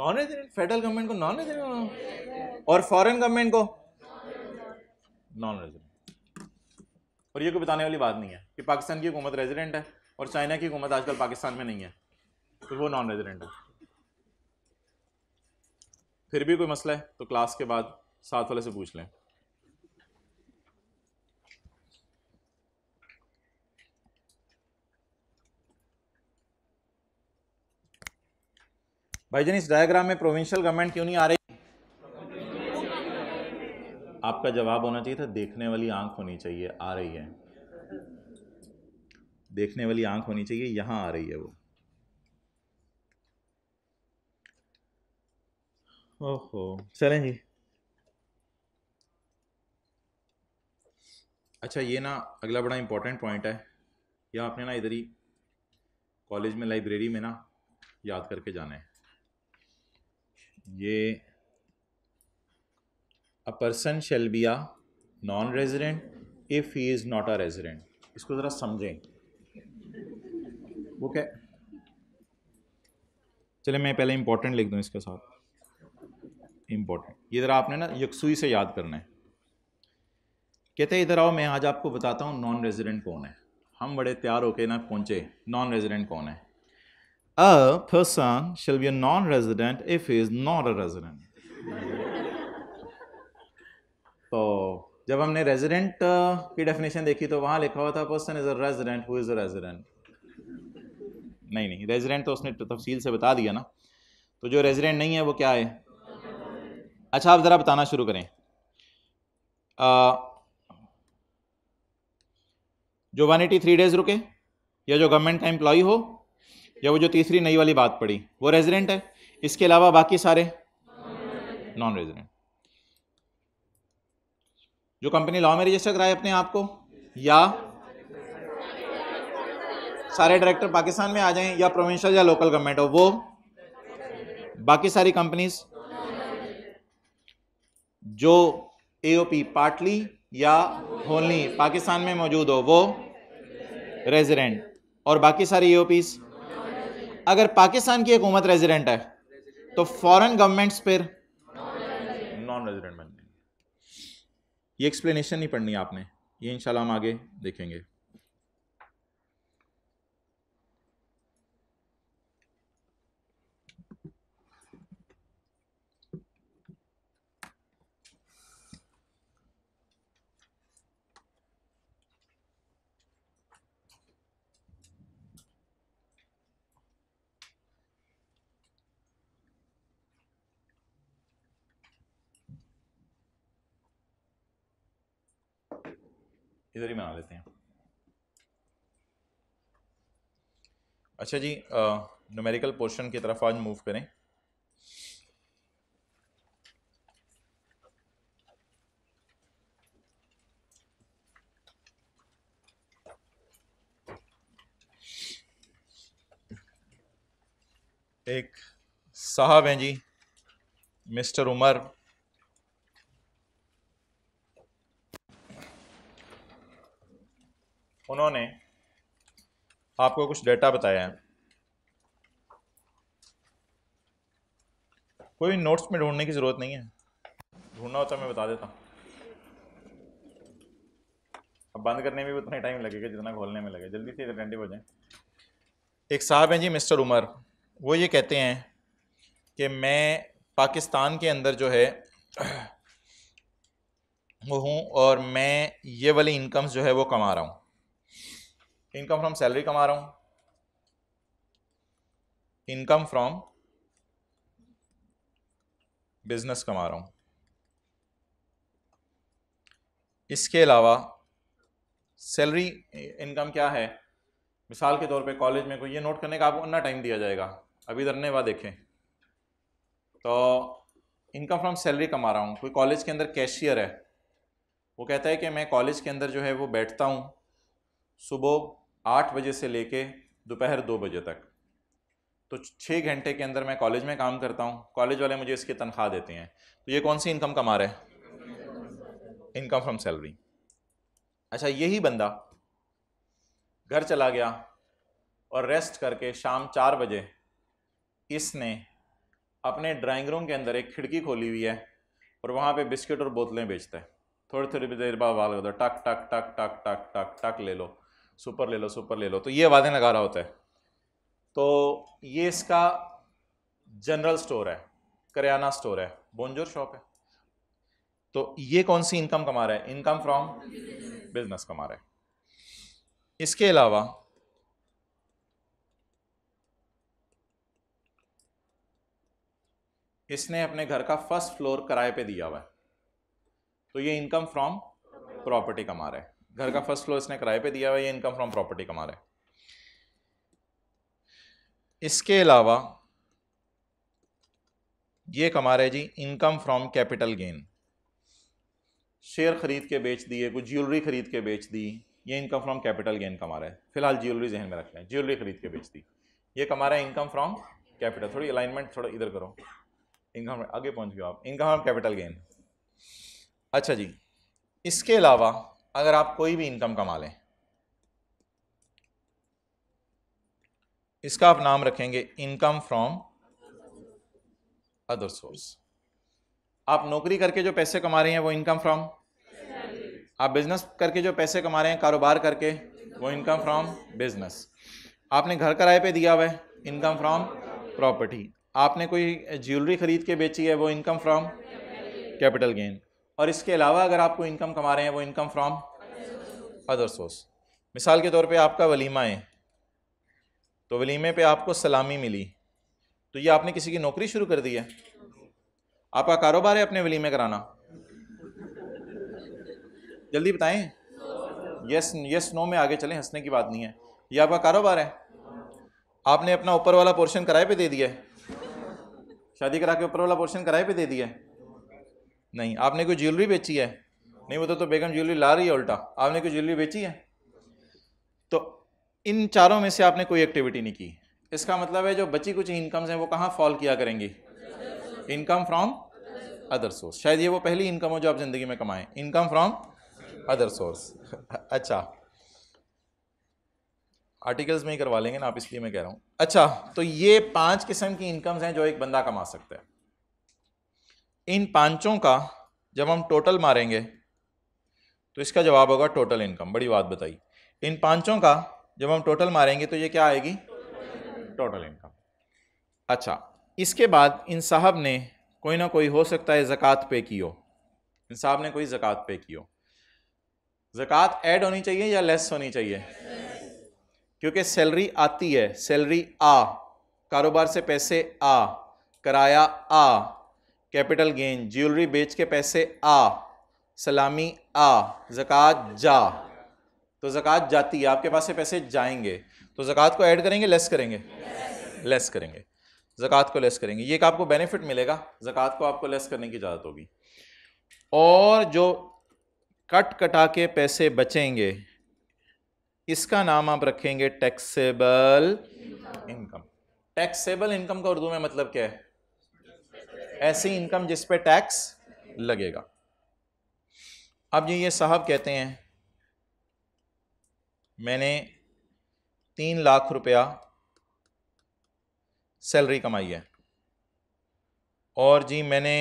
नॉन रेजिडेंट फेडरल गवर्नमेंट को नॉन रेजिडेंट और फॉरेन गवर्नमेंट को नॉन रेजिडेंट और ये कोई बताने वाली बात नहीं है कि पाकिस्तान की हुकूमत रेजिडेंट है और चाइना की हुकूमत आजकल पाकिस्तान में नहीं है तो वो नॉन रेजिडेंट है फिर भी कोई मसला है तो क्लास के बाद साथ वाले से पूछ लें भाई भाईजन इस डायग्राम में प्रोविंशियल गवर्नमेंट क्यों नहीं आ रही आपका जवाब होना चाहिए था देखने वाली आंख होनी चाहिए आ रही है देखने वाली आंख होनी चाहिए यहां आ रही है वो ओहो चलें जी अच्छा ये ना अगला बड़ा इंपॉर्टेंट पॉइंट है यह आपने ना इधर ही कॉलेज में लाइब्रेरी में ना याद करके जाना है ये a person shall be a non resident if he is not a resident इसको ज़रा समझें वो क्या चले मैं पहले इम्पोर्टेंट लिख दूँ इसके साथ इम्पोर्टेंट ये ज़रा आपने ना यकसुई से याद करना है कहते हैं इधर आओ मैं आज आपको बताता हूँ नॉन रेजिडेंट कौन है हम बड़े तैयार होके ना पहुँचे नॉन रेजिडेंट कौन है A person shall be a non resident if he is not a resident. तो जब हमने रेजिडेंट uh, की डेफिनेशन देखी तो वहां लिखा हुआ था person is a resident who is a resident नहीं नहीं रेजिडेंट तो उसने तफसील से बता दिया ना तो जो रेजिडेंट नहीं है वो क्या है अच्छा आप ज़रा बताना शुरू करें आ, uh, जो वन एटी थ्री डेज रुके या जो गवर्नमेंट का एम्प्लॉय हो या वो जो तीसरी नई वाली बात पड़ी वो रेजिडेंट है इसके अलावा बाकी सारे नॉन रेजिडेंट जो कंपनी लॉ में रजिस्टर कराए अपने आप को या सारे डायरेक्टर पाकिस्तान में आ जाएं या प्रोविंशियल या लोकल गवर्नमेंट हो वो बाकी सारी कंपनीज जो एओपी पार्टली या होली पाकिस्तान में मौजूद हो वो रेजिडेंट और बाकी सारी एओपीज़ अगर पाकिस्तान की हुकूमत रेजिडेंट है तो फॉरेन गवर्नमेंट्स फिर नॉन रेजिडेंट बन जाएंगे ये एक्सप्लेनेशन नहीं पढ़नी आपने ये इंशाल्लाह हम आगे देखेंगे इधर ही बना लेते हैं अच्छा जी न्यूमेरिकल पोर्शन की तरफ आज मूव करें एक साहब हैं जी मिस्टर उमर उन्होंने आपको कुछ डेटा बताया है कोई नोट्स में ढूंढने की ज़रूरत नहीं है ढूंढना होता तो मैं बता देता हूँ अब बंद करने में भी उतना टाइम लगेगा जितना खोलने में लगेगा जल्दी से अटेंटिव हो जाए एक साहब हैं जी मिस्टर उमर वो ये कहते हैं कि मैं पाकिस्तान के अंदर जो है वो हूँ और मैं ये वाली इनकम्स जो है वो कमा रहा हूँ इनकम फ्रॉम सैलरी कमा रहा हूं इनकम फ्रॉम बिजनेस कमा रहा हूं इसके अलावा सैलरी इनकम क्या है मिसाल के तौर पे कॉलेज में कोई ये नोट करने का आपको अन्ना टाइम दिया जाएगा अभी धरने वाला देखें तो इनकम फ्रॉम सैलरी कमा रहा हूँ कोई कॉलेज के अंदर कैशियर है वो कहता है कि मैं कॉलेज के अंदर जो है वो बैठता हूँ सुबह आठ बजे से लेके दोपहर दो बजे तक तो छः घंटे के अंदर मैं कॉलेज में काम करता हूँ कॉलेज वाले मुझे इसकी तनख्वाह देते हैं तो ये कौन सी इनकम कमा रहे हैं इनकम फ्रॉम सैलरी अच्छा यही बंदा घर चला गया और रेस्ट करके शाम चार बजे इसने अपने ड्राइंग रूम के अंदर एक खिड़की खोली हुई है और वहाँ पे बिस्किट और बोतलें बेचता है थोड़ी थोड़ी देर बाद टक टक टक टक टक टक टक ले लो सुपर ले लो सुपर ले लो तो ये वादे लगा रहा होता है तो ये इसका जनरल स्टोर है करियाना स्टोर है बोनजोर शॉप है तो ये कौन सी इनकम कमा रहा है इनकम फ्रॉम बिजनेस कमा रहा है इसके अलावा इसने अपने घर का फर्स्ट फ्लोर किराए पे दिया हुआ है तो ये इनकम फ्रॉम प्रॉपर्टी कमा रहा है घर का फर्स्ट फ्लोर इसने किराए पे दिया हुआ है ये इनकम फ्रॉम प्रॉपर्टी कमा रहा है इसके अलावा ये कमा रहे जी income from capital gain share खरीद के बेच दिए कुछ ज्वेलरी खरीद के बेच दी ये इनकम फ्रॉम कैपिटल गेन कमा रहा है फिलहाल ज्वेलरी जहन में रख लें ज्वेलरी खरीद के बेच दी ये कमा रहा है इनकम फ्रॉम कैपिटल थोड़ी अलाइनमेंट थोड़ा इधर करो इनकम आगे पहुंच गए आप इनकम फ्रॉम कैपिटल गेन अच्छा जी इसके अलावा अगर आप कोई भी इनकम कमा लें इसका आप नाम रखेंगे इनकम फ्रॉम अदर सोर्स आप नौकरी करके जो पैसे कमा रहे हैं वो इनकम फ्रॉम आप बिजनेस करके जो पैसे कमा रहे हैं कारोबार करके वो इनकम फ्रॉम बिजनेस आपने घर किराए पे दिया हुआ है इनकम फ्रॉम प्रॉपर्टी आपने कोई ज्वेलरी खरीद के बेची है वो इनकम फ्रॉम कैपिटल गेन और इसके अलावा अगर आपको इनकम कमा रहे हैं वो इनकम फ्रॉम अदर सोर्स मिसाल के तौर पे आपका वलीमा है तो वलीमे पे आपको सलामी मिली तो ये आपने किसी की नौकरी शुरू कर दी है आपका कारोबार है अपने वलीमे कराना जल्दी बताएं यस यस नो में आगे चलें हंसने की बात नहीं है ये आपका कारोबार है आपने अपना ऊपर वाला पोर्शन कराए पे दे दिया है शादी करा के ऊपर वाला पोर्शन कराए पे दे दिया है नहीं आपने कोई ज्वेलरी बेची है नहीं वो तो, तो बेगम ज्वेलरी ला रही है उल्टा आपने कोई ज्वेलरी बेची है तो इन चारों में से आपने कोई एक्टिविटी नहीं की इसका मतलब है जो बची कुछ इनकम्स हैं वो कहाँ फॉल किया करेंगी इनकम फ्रॉम अदर सोर्स शायद ये वो पहली इनकम हो जो आप ज़िंदगी में कमाएं इनकम फ्रॉम अदर सोर्स अच्छा आर्टिकल्स में ही करवा लेंगे ना आप इसलिए मैं कह रहा हूँ अच्छा तो ये पांच किस्म की इनकम्स हैं जो एक बंदा कमा सकता है इन पांचों का जब हम टोटल मारेंगे तो इसका जवाब होगा टोटल इनकम बड़ी बात बताई इन पांचों का जब हम टोटल मारेंगे तो ये क्या आएगी टोटल इनकम अच्छा इसके बाद इन साहब ने कोई ना कोई हो सकता है ज़क़़त पे की हो इन साहब ने कोई ज़क़़त पे की हो ज़क़़त ऐड होनी चाहिए या लेस होनी चाहिए क्योंकि सैलरी आती है सैलरी आ कारोबार से पैसे आ किराया आ कैपिटल गेन ज्वेलरी बेच के पैसे आ सलामी आ ज़क़ात जा तो जक़ात जाती है आपके पास से पैसे जाएंगे तो जक़ात को ऐड करेंगे लेस करेंगे लेस करेंगे जक़ात को लेस करेंगे ये एक आपको बेनिफिट मिलेगा जक़ात को आपको लेस करने की इजाज़त होगी और जो कट कटा के पैसे बचेंगे इसका नाम आप रखेंगे टैक्सेबल इनकम टैक्सेबल इनकम का उर्दू में मतलब क्या है ऐसी इनकम जिस पे टैक्स लगेगा अब ये ये साहब कहते हैं मैंने तीन लाख रुपया सैलरी कमाई है और जी मैंने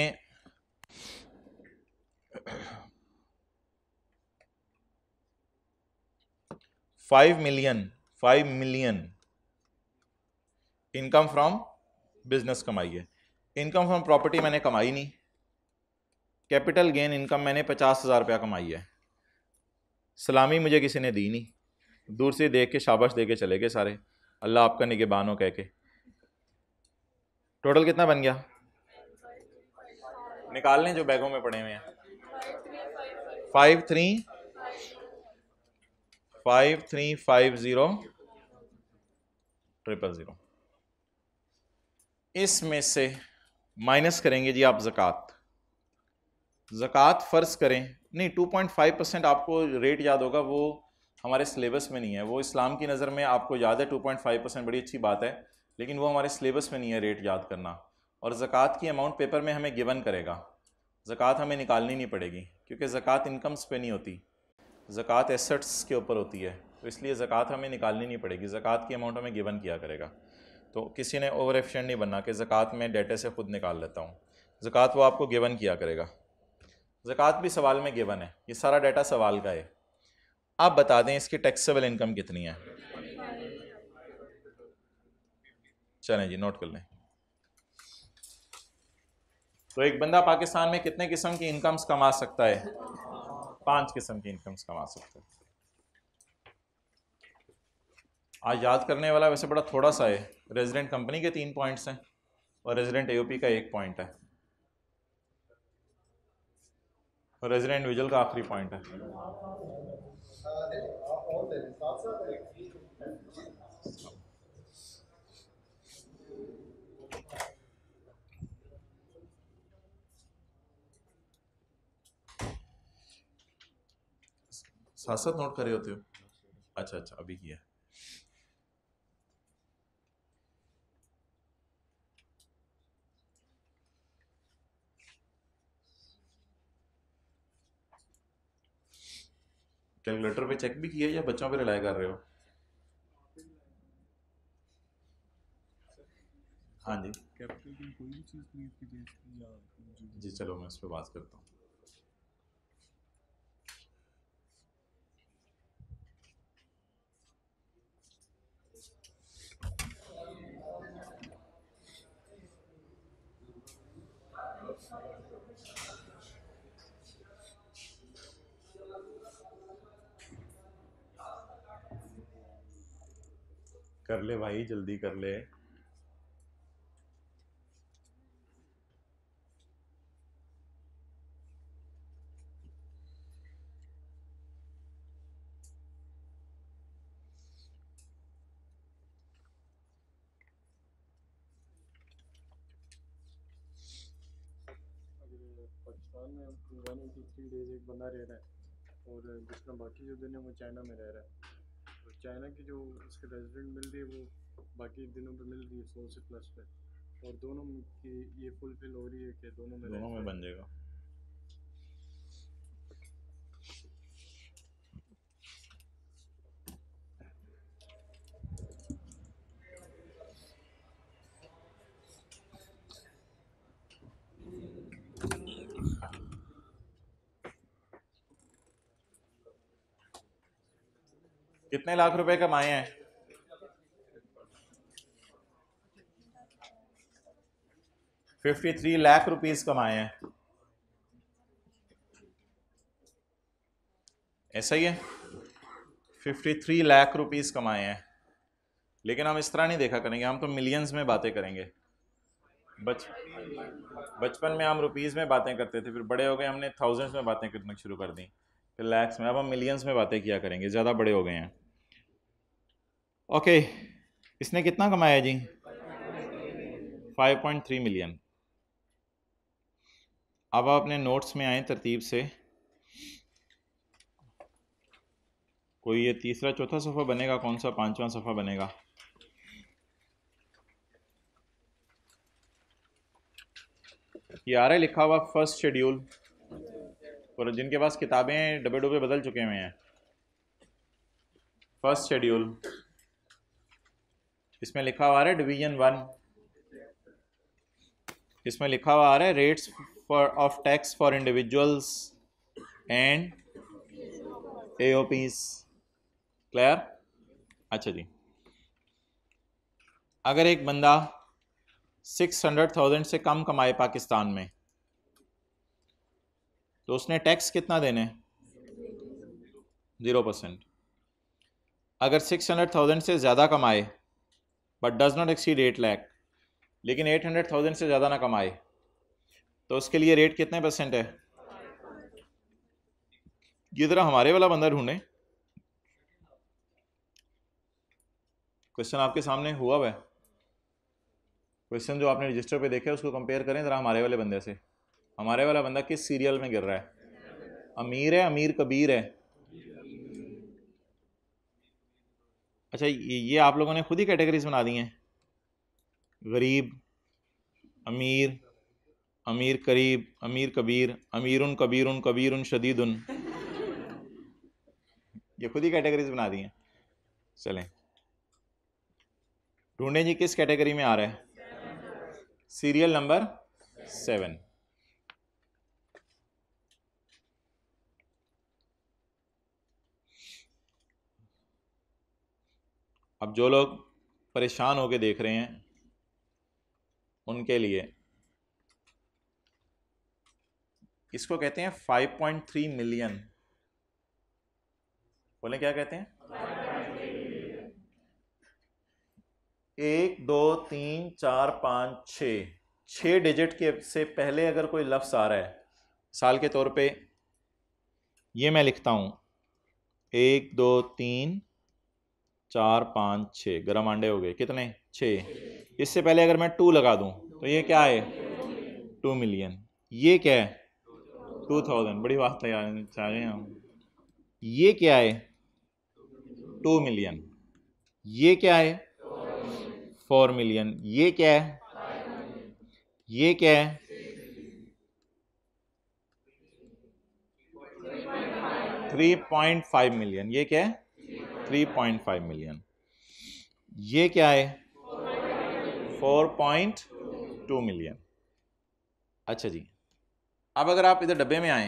five million five million income from business कमाई है इनकम फ्रॉम प्रॉपर्टी मैंने कमाई नहीं कैपिटल गेन इनकम मैंने पचास हज़ार रुपया कमाई है सलामी मुझे किसी ने दी नहीं दूर से देख के शाबाश दे के चले गए सारे अल्लाह आपका निगेबान हो कह के टोटल कितना बन गया निकाल लें जो बैगों में पड़े हुए हैं five three five three five zero triple zero इसमें से माइनस करेंगे जी आप ज़क़़त ज़क़़त फ़र्ज़ करें नहीं 2.5 परसेंट आपको रेट याद होगा वो हमारे सिलेबस में नहीं है वो इस्लाम की नज़र में आपको याद है 2.5 परसेंट बड़ी अच्छी बात है लेकिन वो हमारे सिलेबस में नहीं है रेट याद करना और ज़क़़त की अमाउंट पेपर में हमें गिवन करेगा ज़क़़त हमें निकालनी नहीं पड़ेगी क्योंकि ज़क़़त इनकम्स पर नहीं होती ज़क़़त एसेट्स के ऊपर होती है तो इसलिए ज़क़़त हमें निकालनी नहीं पड़ेगी ज़क़़त की अमाउंट हमें गिवन किया करेगा तो किसी ने ओवर एफिशेंट नहीं बनना कि ज़क़़त में डेटे से ख़ुद निकाल लेता हूँ ज़क़़त वो आपको गिवन किया करेगा ज़क़़त भी सवाल में गिवन है ये सारा डाटा सवाल का है आप बता दें इसकी टैक्सेबल इनकम कितनी है चलें जी नोट कर लें तो एक बंदा पाकिस्तान में कितने किस्म की इनकम्स कमा सकता है पांच किस्म की इनकम्स कमा सकता है आज याद करने वाला वैसे बड़ा थोड़ा सा है रेजिडेंट कंपनी के तीन पॉइंट्स हैं और रेजिडेंट एओपी का एक पॉइंट है और रेजिडेंट विजल का आखिरी पॉइंट है साथ साथ नोट करे होते हो अच्छा अच्छा अभी किया कैलकुलेटर पे चेक भी किया या बच्चों पे रिलाई कर रहे हो हाँ जी जी चलो मैं इस पर बात करता हूँ कर ले भाई जल्दी कर ले बना में 183 डेज एक बंदा रह रहा है और जिसमें बाकी जो दिन है वो चाइना में रह रहा है चाइना की जो उसके रेजिडेंट मिल रही है वो बाकी दिनों पे मिल रही है सौ से प्लस पे और दोनों की ये फुलफिल हो रही है कि दोनों में दोनों में बन जाएगा कितने लाख रुपए कमाए हैं फिफ्टी थ्री लाख रुपीज कमाए हैं ऐसा ही है फिफ्टी थ्री लाख रुपीज कमाए हैं लेकिन हम इस तरह नहीं देखा करेंगे हम तो मिलियंस में बातें करेंगे बच बचपन में हम रुपीज़ में बातें करते थे फिर बड़े हो गए हमने थाउजेंड्स में बातें करना शुरू कर दी फिर लैक्स में अब हम मिलियंस में बातें किया करेंगे ज़्यादा बड़े हो गए हैं ओके इसने कितना कमाया जी 5.3 मिलियन अब आप अपने नोट्स में आए तरतीब से कोई ये तीसरा चौथा सफ़ा बनेगा कौन सा पांचवा सफ़ा बनेगा ये आ रहा है लिखा हुआ फर्स्ट शेड्यूल और जिनके पास किताबें डबे डुबे बदल चुके हुए हैं फर्स्ट शेड्यूल इसमें लिखा हुआ है डिवीजन वन इसमें लिखा हुआ आ रहा है rates for of tax for individuals and AOPs clear अच्छा जी अगर एक बंदा सिक्स हंड्रेड थाउजेंड से कम कमाए पाकिस्तान में तो उसने टैक्स कितना देने ज़ीरो परसेंट अगर सिक्स हंड्रेड थाउजेंड से ज़्यादा कमाए but does not exceed eight lakh लेकिन एट हंड्रेड थाउजेंड से ज़्यादा ना कमाए तो उसके लिए रेट कितने परसेंट है ये ज़रा हमारे वाला बंदा ढूंढे क्वेश्चन आपके सामने हुआ हुआ है क्वेश्चन जो आपने रजिस्टर पे देखा है उसको कंपेयर करें ज़रा हमारे वाले बंदे से हमारे वाला बंदा किस सीरियल में गिर रहा है अमीर है अमीर कबीर है अच्छा ये आप लोगों ने खुद ही कैटेगरीज बना दी हैं गरीब अमीर अमीर करीब अमीर कबीर अमीर उन कबीर कबीर उन शदीद उन ये खुद ही कैटेगरीज बना दी हैं चलें ढूंढें जी किस कैटेगरी में आ रहा है सीरियल नंबर सेवन अब जो लोग परेशान होकर देख रहे हैं उनके लिए इसको कहते हैं 5.3 मिलियन बोले क्या कहते हैं एक दो तीन चार पाँच छ छः डिजिट के से पहले अगर कोई लफ्स आ रहा है साल के तौर पे ये मैं लिखता हूँ एक दो तीन चार पाँच छः गर्म अंडे हो गए कितने छः इससे पहले अगर मैं टू लगा दूँ तो ये क्या है टू मिलियन ये क्या है टू थाउजेंड बड़ी बात है यार चाह रहे हैं हम ये क्या है टू मिलियन ये क्या है फोर मिलियन ये क्या है ये क्या है थ्री पॉइंट फाइव मिलियन ये क्या है 3.5 मिलियन ये क्या है 4.2 मिलियन अच्छा जी अब अगर आप इधर डब्बे में आए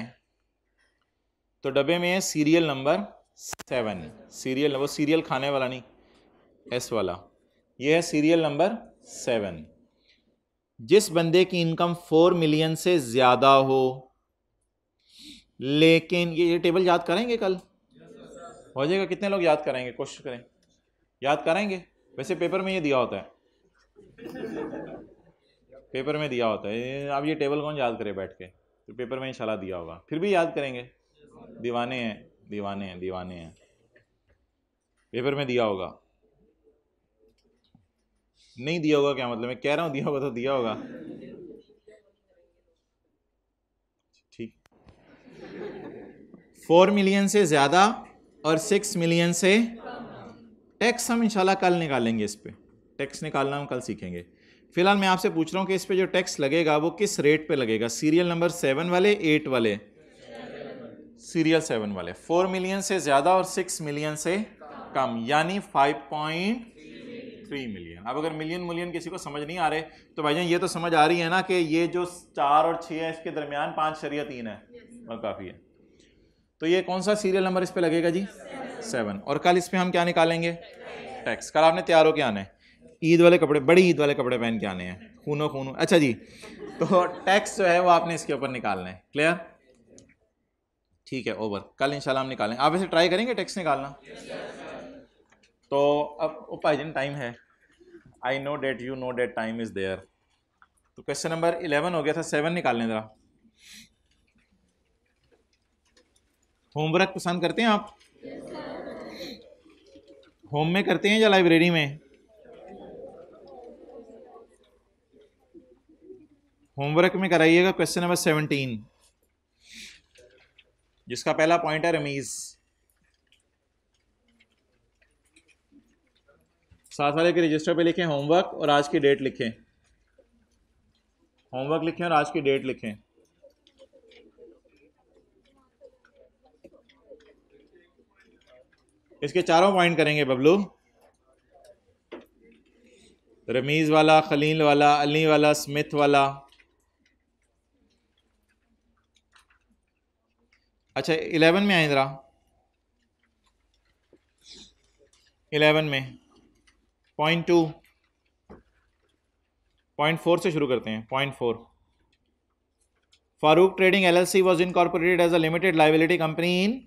तो डब्बे में है सीरियल नंबर सेवन सीरियल वो सीरियल खाने वाला नहीं एस वाला ये है सीरियल नंबर सेवन जिस बंदे की इनकम फोर मिलियन से ज़्यादा हो लेकिन ये ये टेबल याद करेंगे कल हो जाएगा कितने लोग याद कराएंगे कोशिश करें याद करेंगे वैसे पेपर में ये दिया होता है पेपर में दिया होता है अब ये टेबल कौन याद करे बैठ के तो पेपर में इंशाल्लाह दिया होगा फिर भी याद करेंगे दीवाने हैं दीवाने हैं दीवाने हैं पेपर में दिया होगा नहीं दिया होगा क्या मतलब मैं कह रहा हूँ दिया होगा तो दिया होगा ठीक फोर मिलियन से ज़्यादा और सिक्स मिलियन से टैक्स हम इंशाल्लाह कल निकालेंगे इस पर टैक्स निकालना हम कल सीखेंगे फिलहाल मैं आपसे पूछ रहा हूँ कि इस पर जो टैक्स लगेगा वो किस रेट पे लगेगा सीरियल नंबर सेवन वाले एट वाले सीरियल सेवन वाले फोर मिलियन से ज़्यादा और सिक्स मिलियन से कम यानी फाइव पॉइंट थ्री मिलियन अब अगर मिलियन मिलियन किसी को समझ नहीं आ रहे तो भाई ये तो समझ आ रही है ना कि ये जो चार और छः है इसके दरमियान पाँच शरीय तीन है और काफ़ी है तो ये कौन सा सीरियल नंबर इस पर लगेगा जी सेवन और कल इस पर हम क्या निकालेंगे टैक्स कल आपने तैयार होके आना है ईद वाले कपड़े बड़ी ईद वाले कपड़े पहन के आने हैं खूनो खूनो अच्छा जी तो टैक्स जो है वो आपने इसके ऊपर निकालना है क्लियर ठीक है ओवर कल इंशाल्लाह हम निकालेंगे आप इसे ट्राई करेंगे टैक्स निकालना तो अब भाई जी टाइम है I know that you know that time is there तो क्वेश्चन नंबर इलेवन हो गया था सेवन निकालने ज़रा होमवर्क पसंद करते हैं आप होम में करते हैं या लाइब्रेरी में होमवर्क में कराइएगा क्वेश्चन नंबर सेवनटीन जिसका पहला पॉइंट है रमीज साथ वाले के रजिस्टर पे लिखें होमवर्क और आज की डेट लिखें होमवर्क लिखें और आज की डेट लिखें इसके चारों पॉइंट करेंगे बबलू रमीज़ वाला खलील वाला अली वाला स्मिथ वाला अच्छा इलेवन में आए ज़रा इलेवन में पॉइंट टू पॉइंट फोर से शुरू करते हैं point four Farook trading LLC was incorporated as a limited liability company in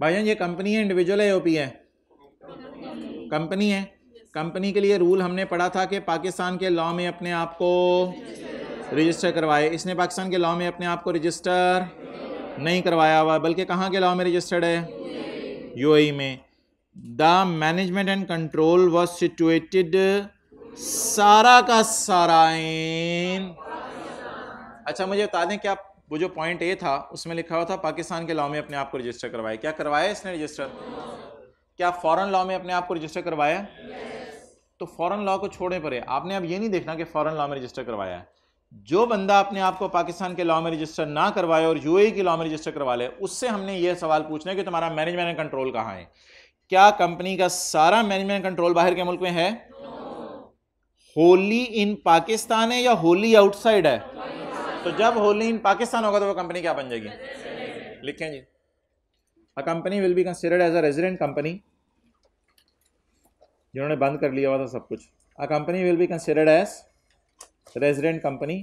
भाई ये कंपनी है इंडिविजुअल है ओपी है कंपनी है कंपनी के लिए रूल हमने पढ़ा था कि पाकिस्तान के लॉ में अपने आप को रजिस्टर करवाए इसने पाकिस्तान के लॉ में अपने आप को रजिस्टर नहीं करवाया हुआ बल्कि कहाँ के लॉ में रजिस्टर्ड है यूएई e में the management and control was situated सारा का सारा अच्छा मुझे बता दें कि आप वो जो पॉइंट ए था उसमें लिखा हुआ था पाकिस्तान के लॉ में अपने आप को रजिस्टर करवाया क्या करवाया इसने रजिस्टर क्या फॉरेन लॉ में अपने आप को रजिस्टर करवाया yes. तो फॉरेन लॉ को छोड़ने पर आपने अब ये नहीं देखना कि फॉरेन लॉ में रजिस्टर करवाया जो बंदा अपने आप को पाकिस्तान के लॉ में रजिस्टर ना करवाए और यूएई के लॉ में रजिस्टर करवा ले उससे हमने ये सवाल पूछना है कि तुम्हारा मैनेजमेंट एंड कंट्रोल कहाँ है क्या कंपनी का सारा मैनेजमेंट कंट्रोल बाहर के मुल्क में है होली इन पाकिस्तान है या होली आउटसाइड है तो जब होली इन पाकिस्तान होगा तो वो कंपनी क्या बन जाएगी लिखें जी a company will be considered as a resident company जिन्होंने बंद कर लिया हुआ था सब कुछ a company will be considered as resident company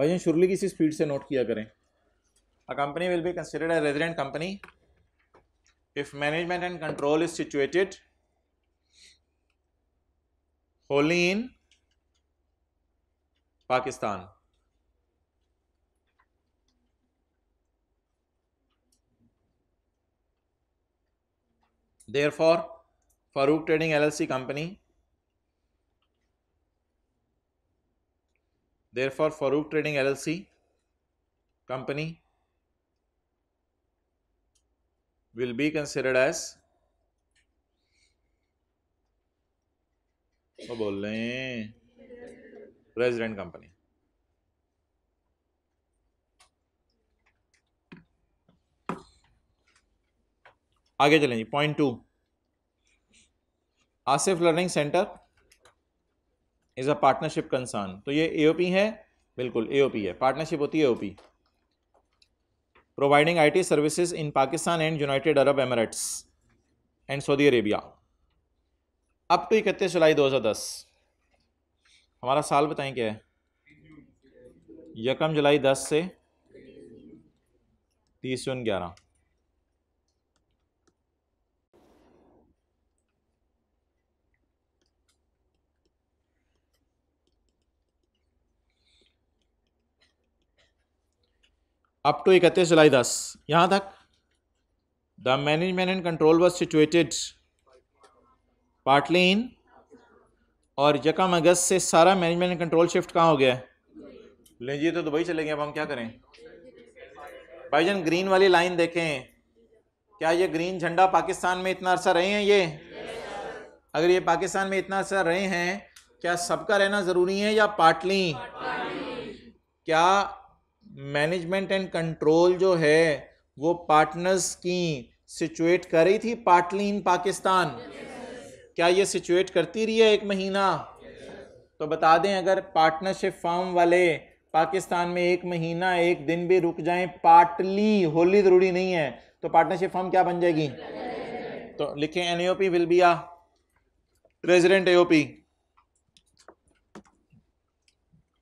भाई शुरली किसी स्पीड से नोट किया करें a company will be considered as resident company if management and control is situated wholly in Pakistan Therefore, Farook Trading LLC company. Therefore, Farook Trading LLC company will be considered as वो बोल रहे हैं आगे चलें जी point two Asif learning centre is a partnership concern तो ये AOP है बिल्कुल एओपी है पार्टनरशिप होती है AOP providing IT services in Pakistan and United Arab Emirates and Saudi Arabia up to इकतीस जुलाई 2010 हमारा साल बताएं क्या है यकम जुलाई 10 से 30 जून 11 अप टू इकतीस जुलाई दस यहाँ तक the management and control was situated partly in और यकम अगस्त से सारा मैनेजमेंट एंड कंट्रोल शिफ्ट कहाँ हो गया है ले जी तो दुबई चले गए अब हम क्या करें भाई जान ग्रीन वाली लाइन देखें क्या ये ग्रीन झंडा पाकिस्तान में इतना अरसा रहे हैं ये अगर ये पाकिस्तान में इतना अरसा रहे हैं क्या सबका रहना ज़रूरी है या पार्टली क्या मैनेजमेंट एंड कंट्रोल जो है वो पार्टनर्स की सिचुएट कर रही थी पार्टली इन पाकिस्तान क्या ये सिचुएट करती रही है एक महीना तो बता दें अगर पार्टनरशिप फार्म वाले पाकिस्तान में एक महीना एक दिन भी रुक जाएं पार्टली होली जरूरी नहीं है तो पार्टनरशिप फॉर्म क्या बन जाएगी तो लिखें AOP will be a resident AOP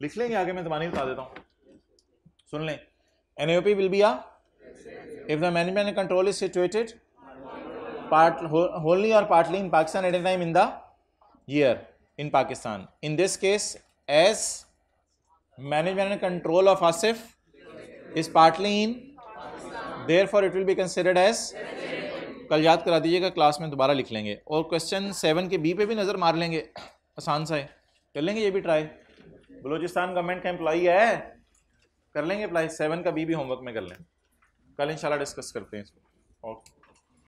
लिख लेंगे आगे मैं तुम्हारी बता देता हूँ सुन लें N O P will be if the management control is situated part wholly और partly in Pakistan at a time in there in Pakistan in this case as management and control of Asif is partly in there for it will be considered as कल याद करा दीजिएगा class में दोबारा लिख लेंगे और क्वेश्चन सेवन के बी पे भी नज़र मार लेंगे आसान सा है कर लेंगे ये भी ट्राई बलोचिस्तान गवर्नमेंट का एम्प्लॉई है कर लेंगे अप्लाई सेवन का बी भी होमवर्क में कर लें कल इंशाल्लाह डिस्कस करते हैं इसको ओके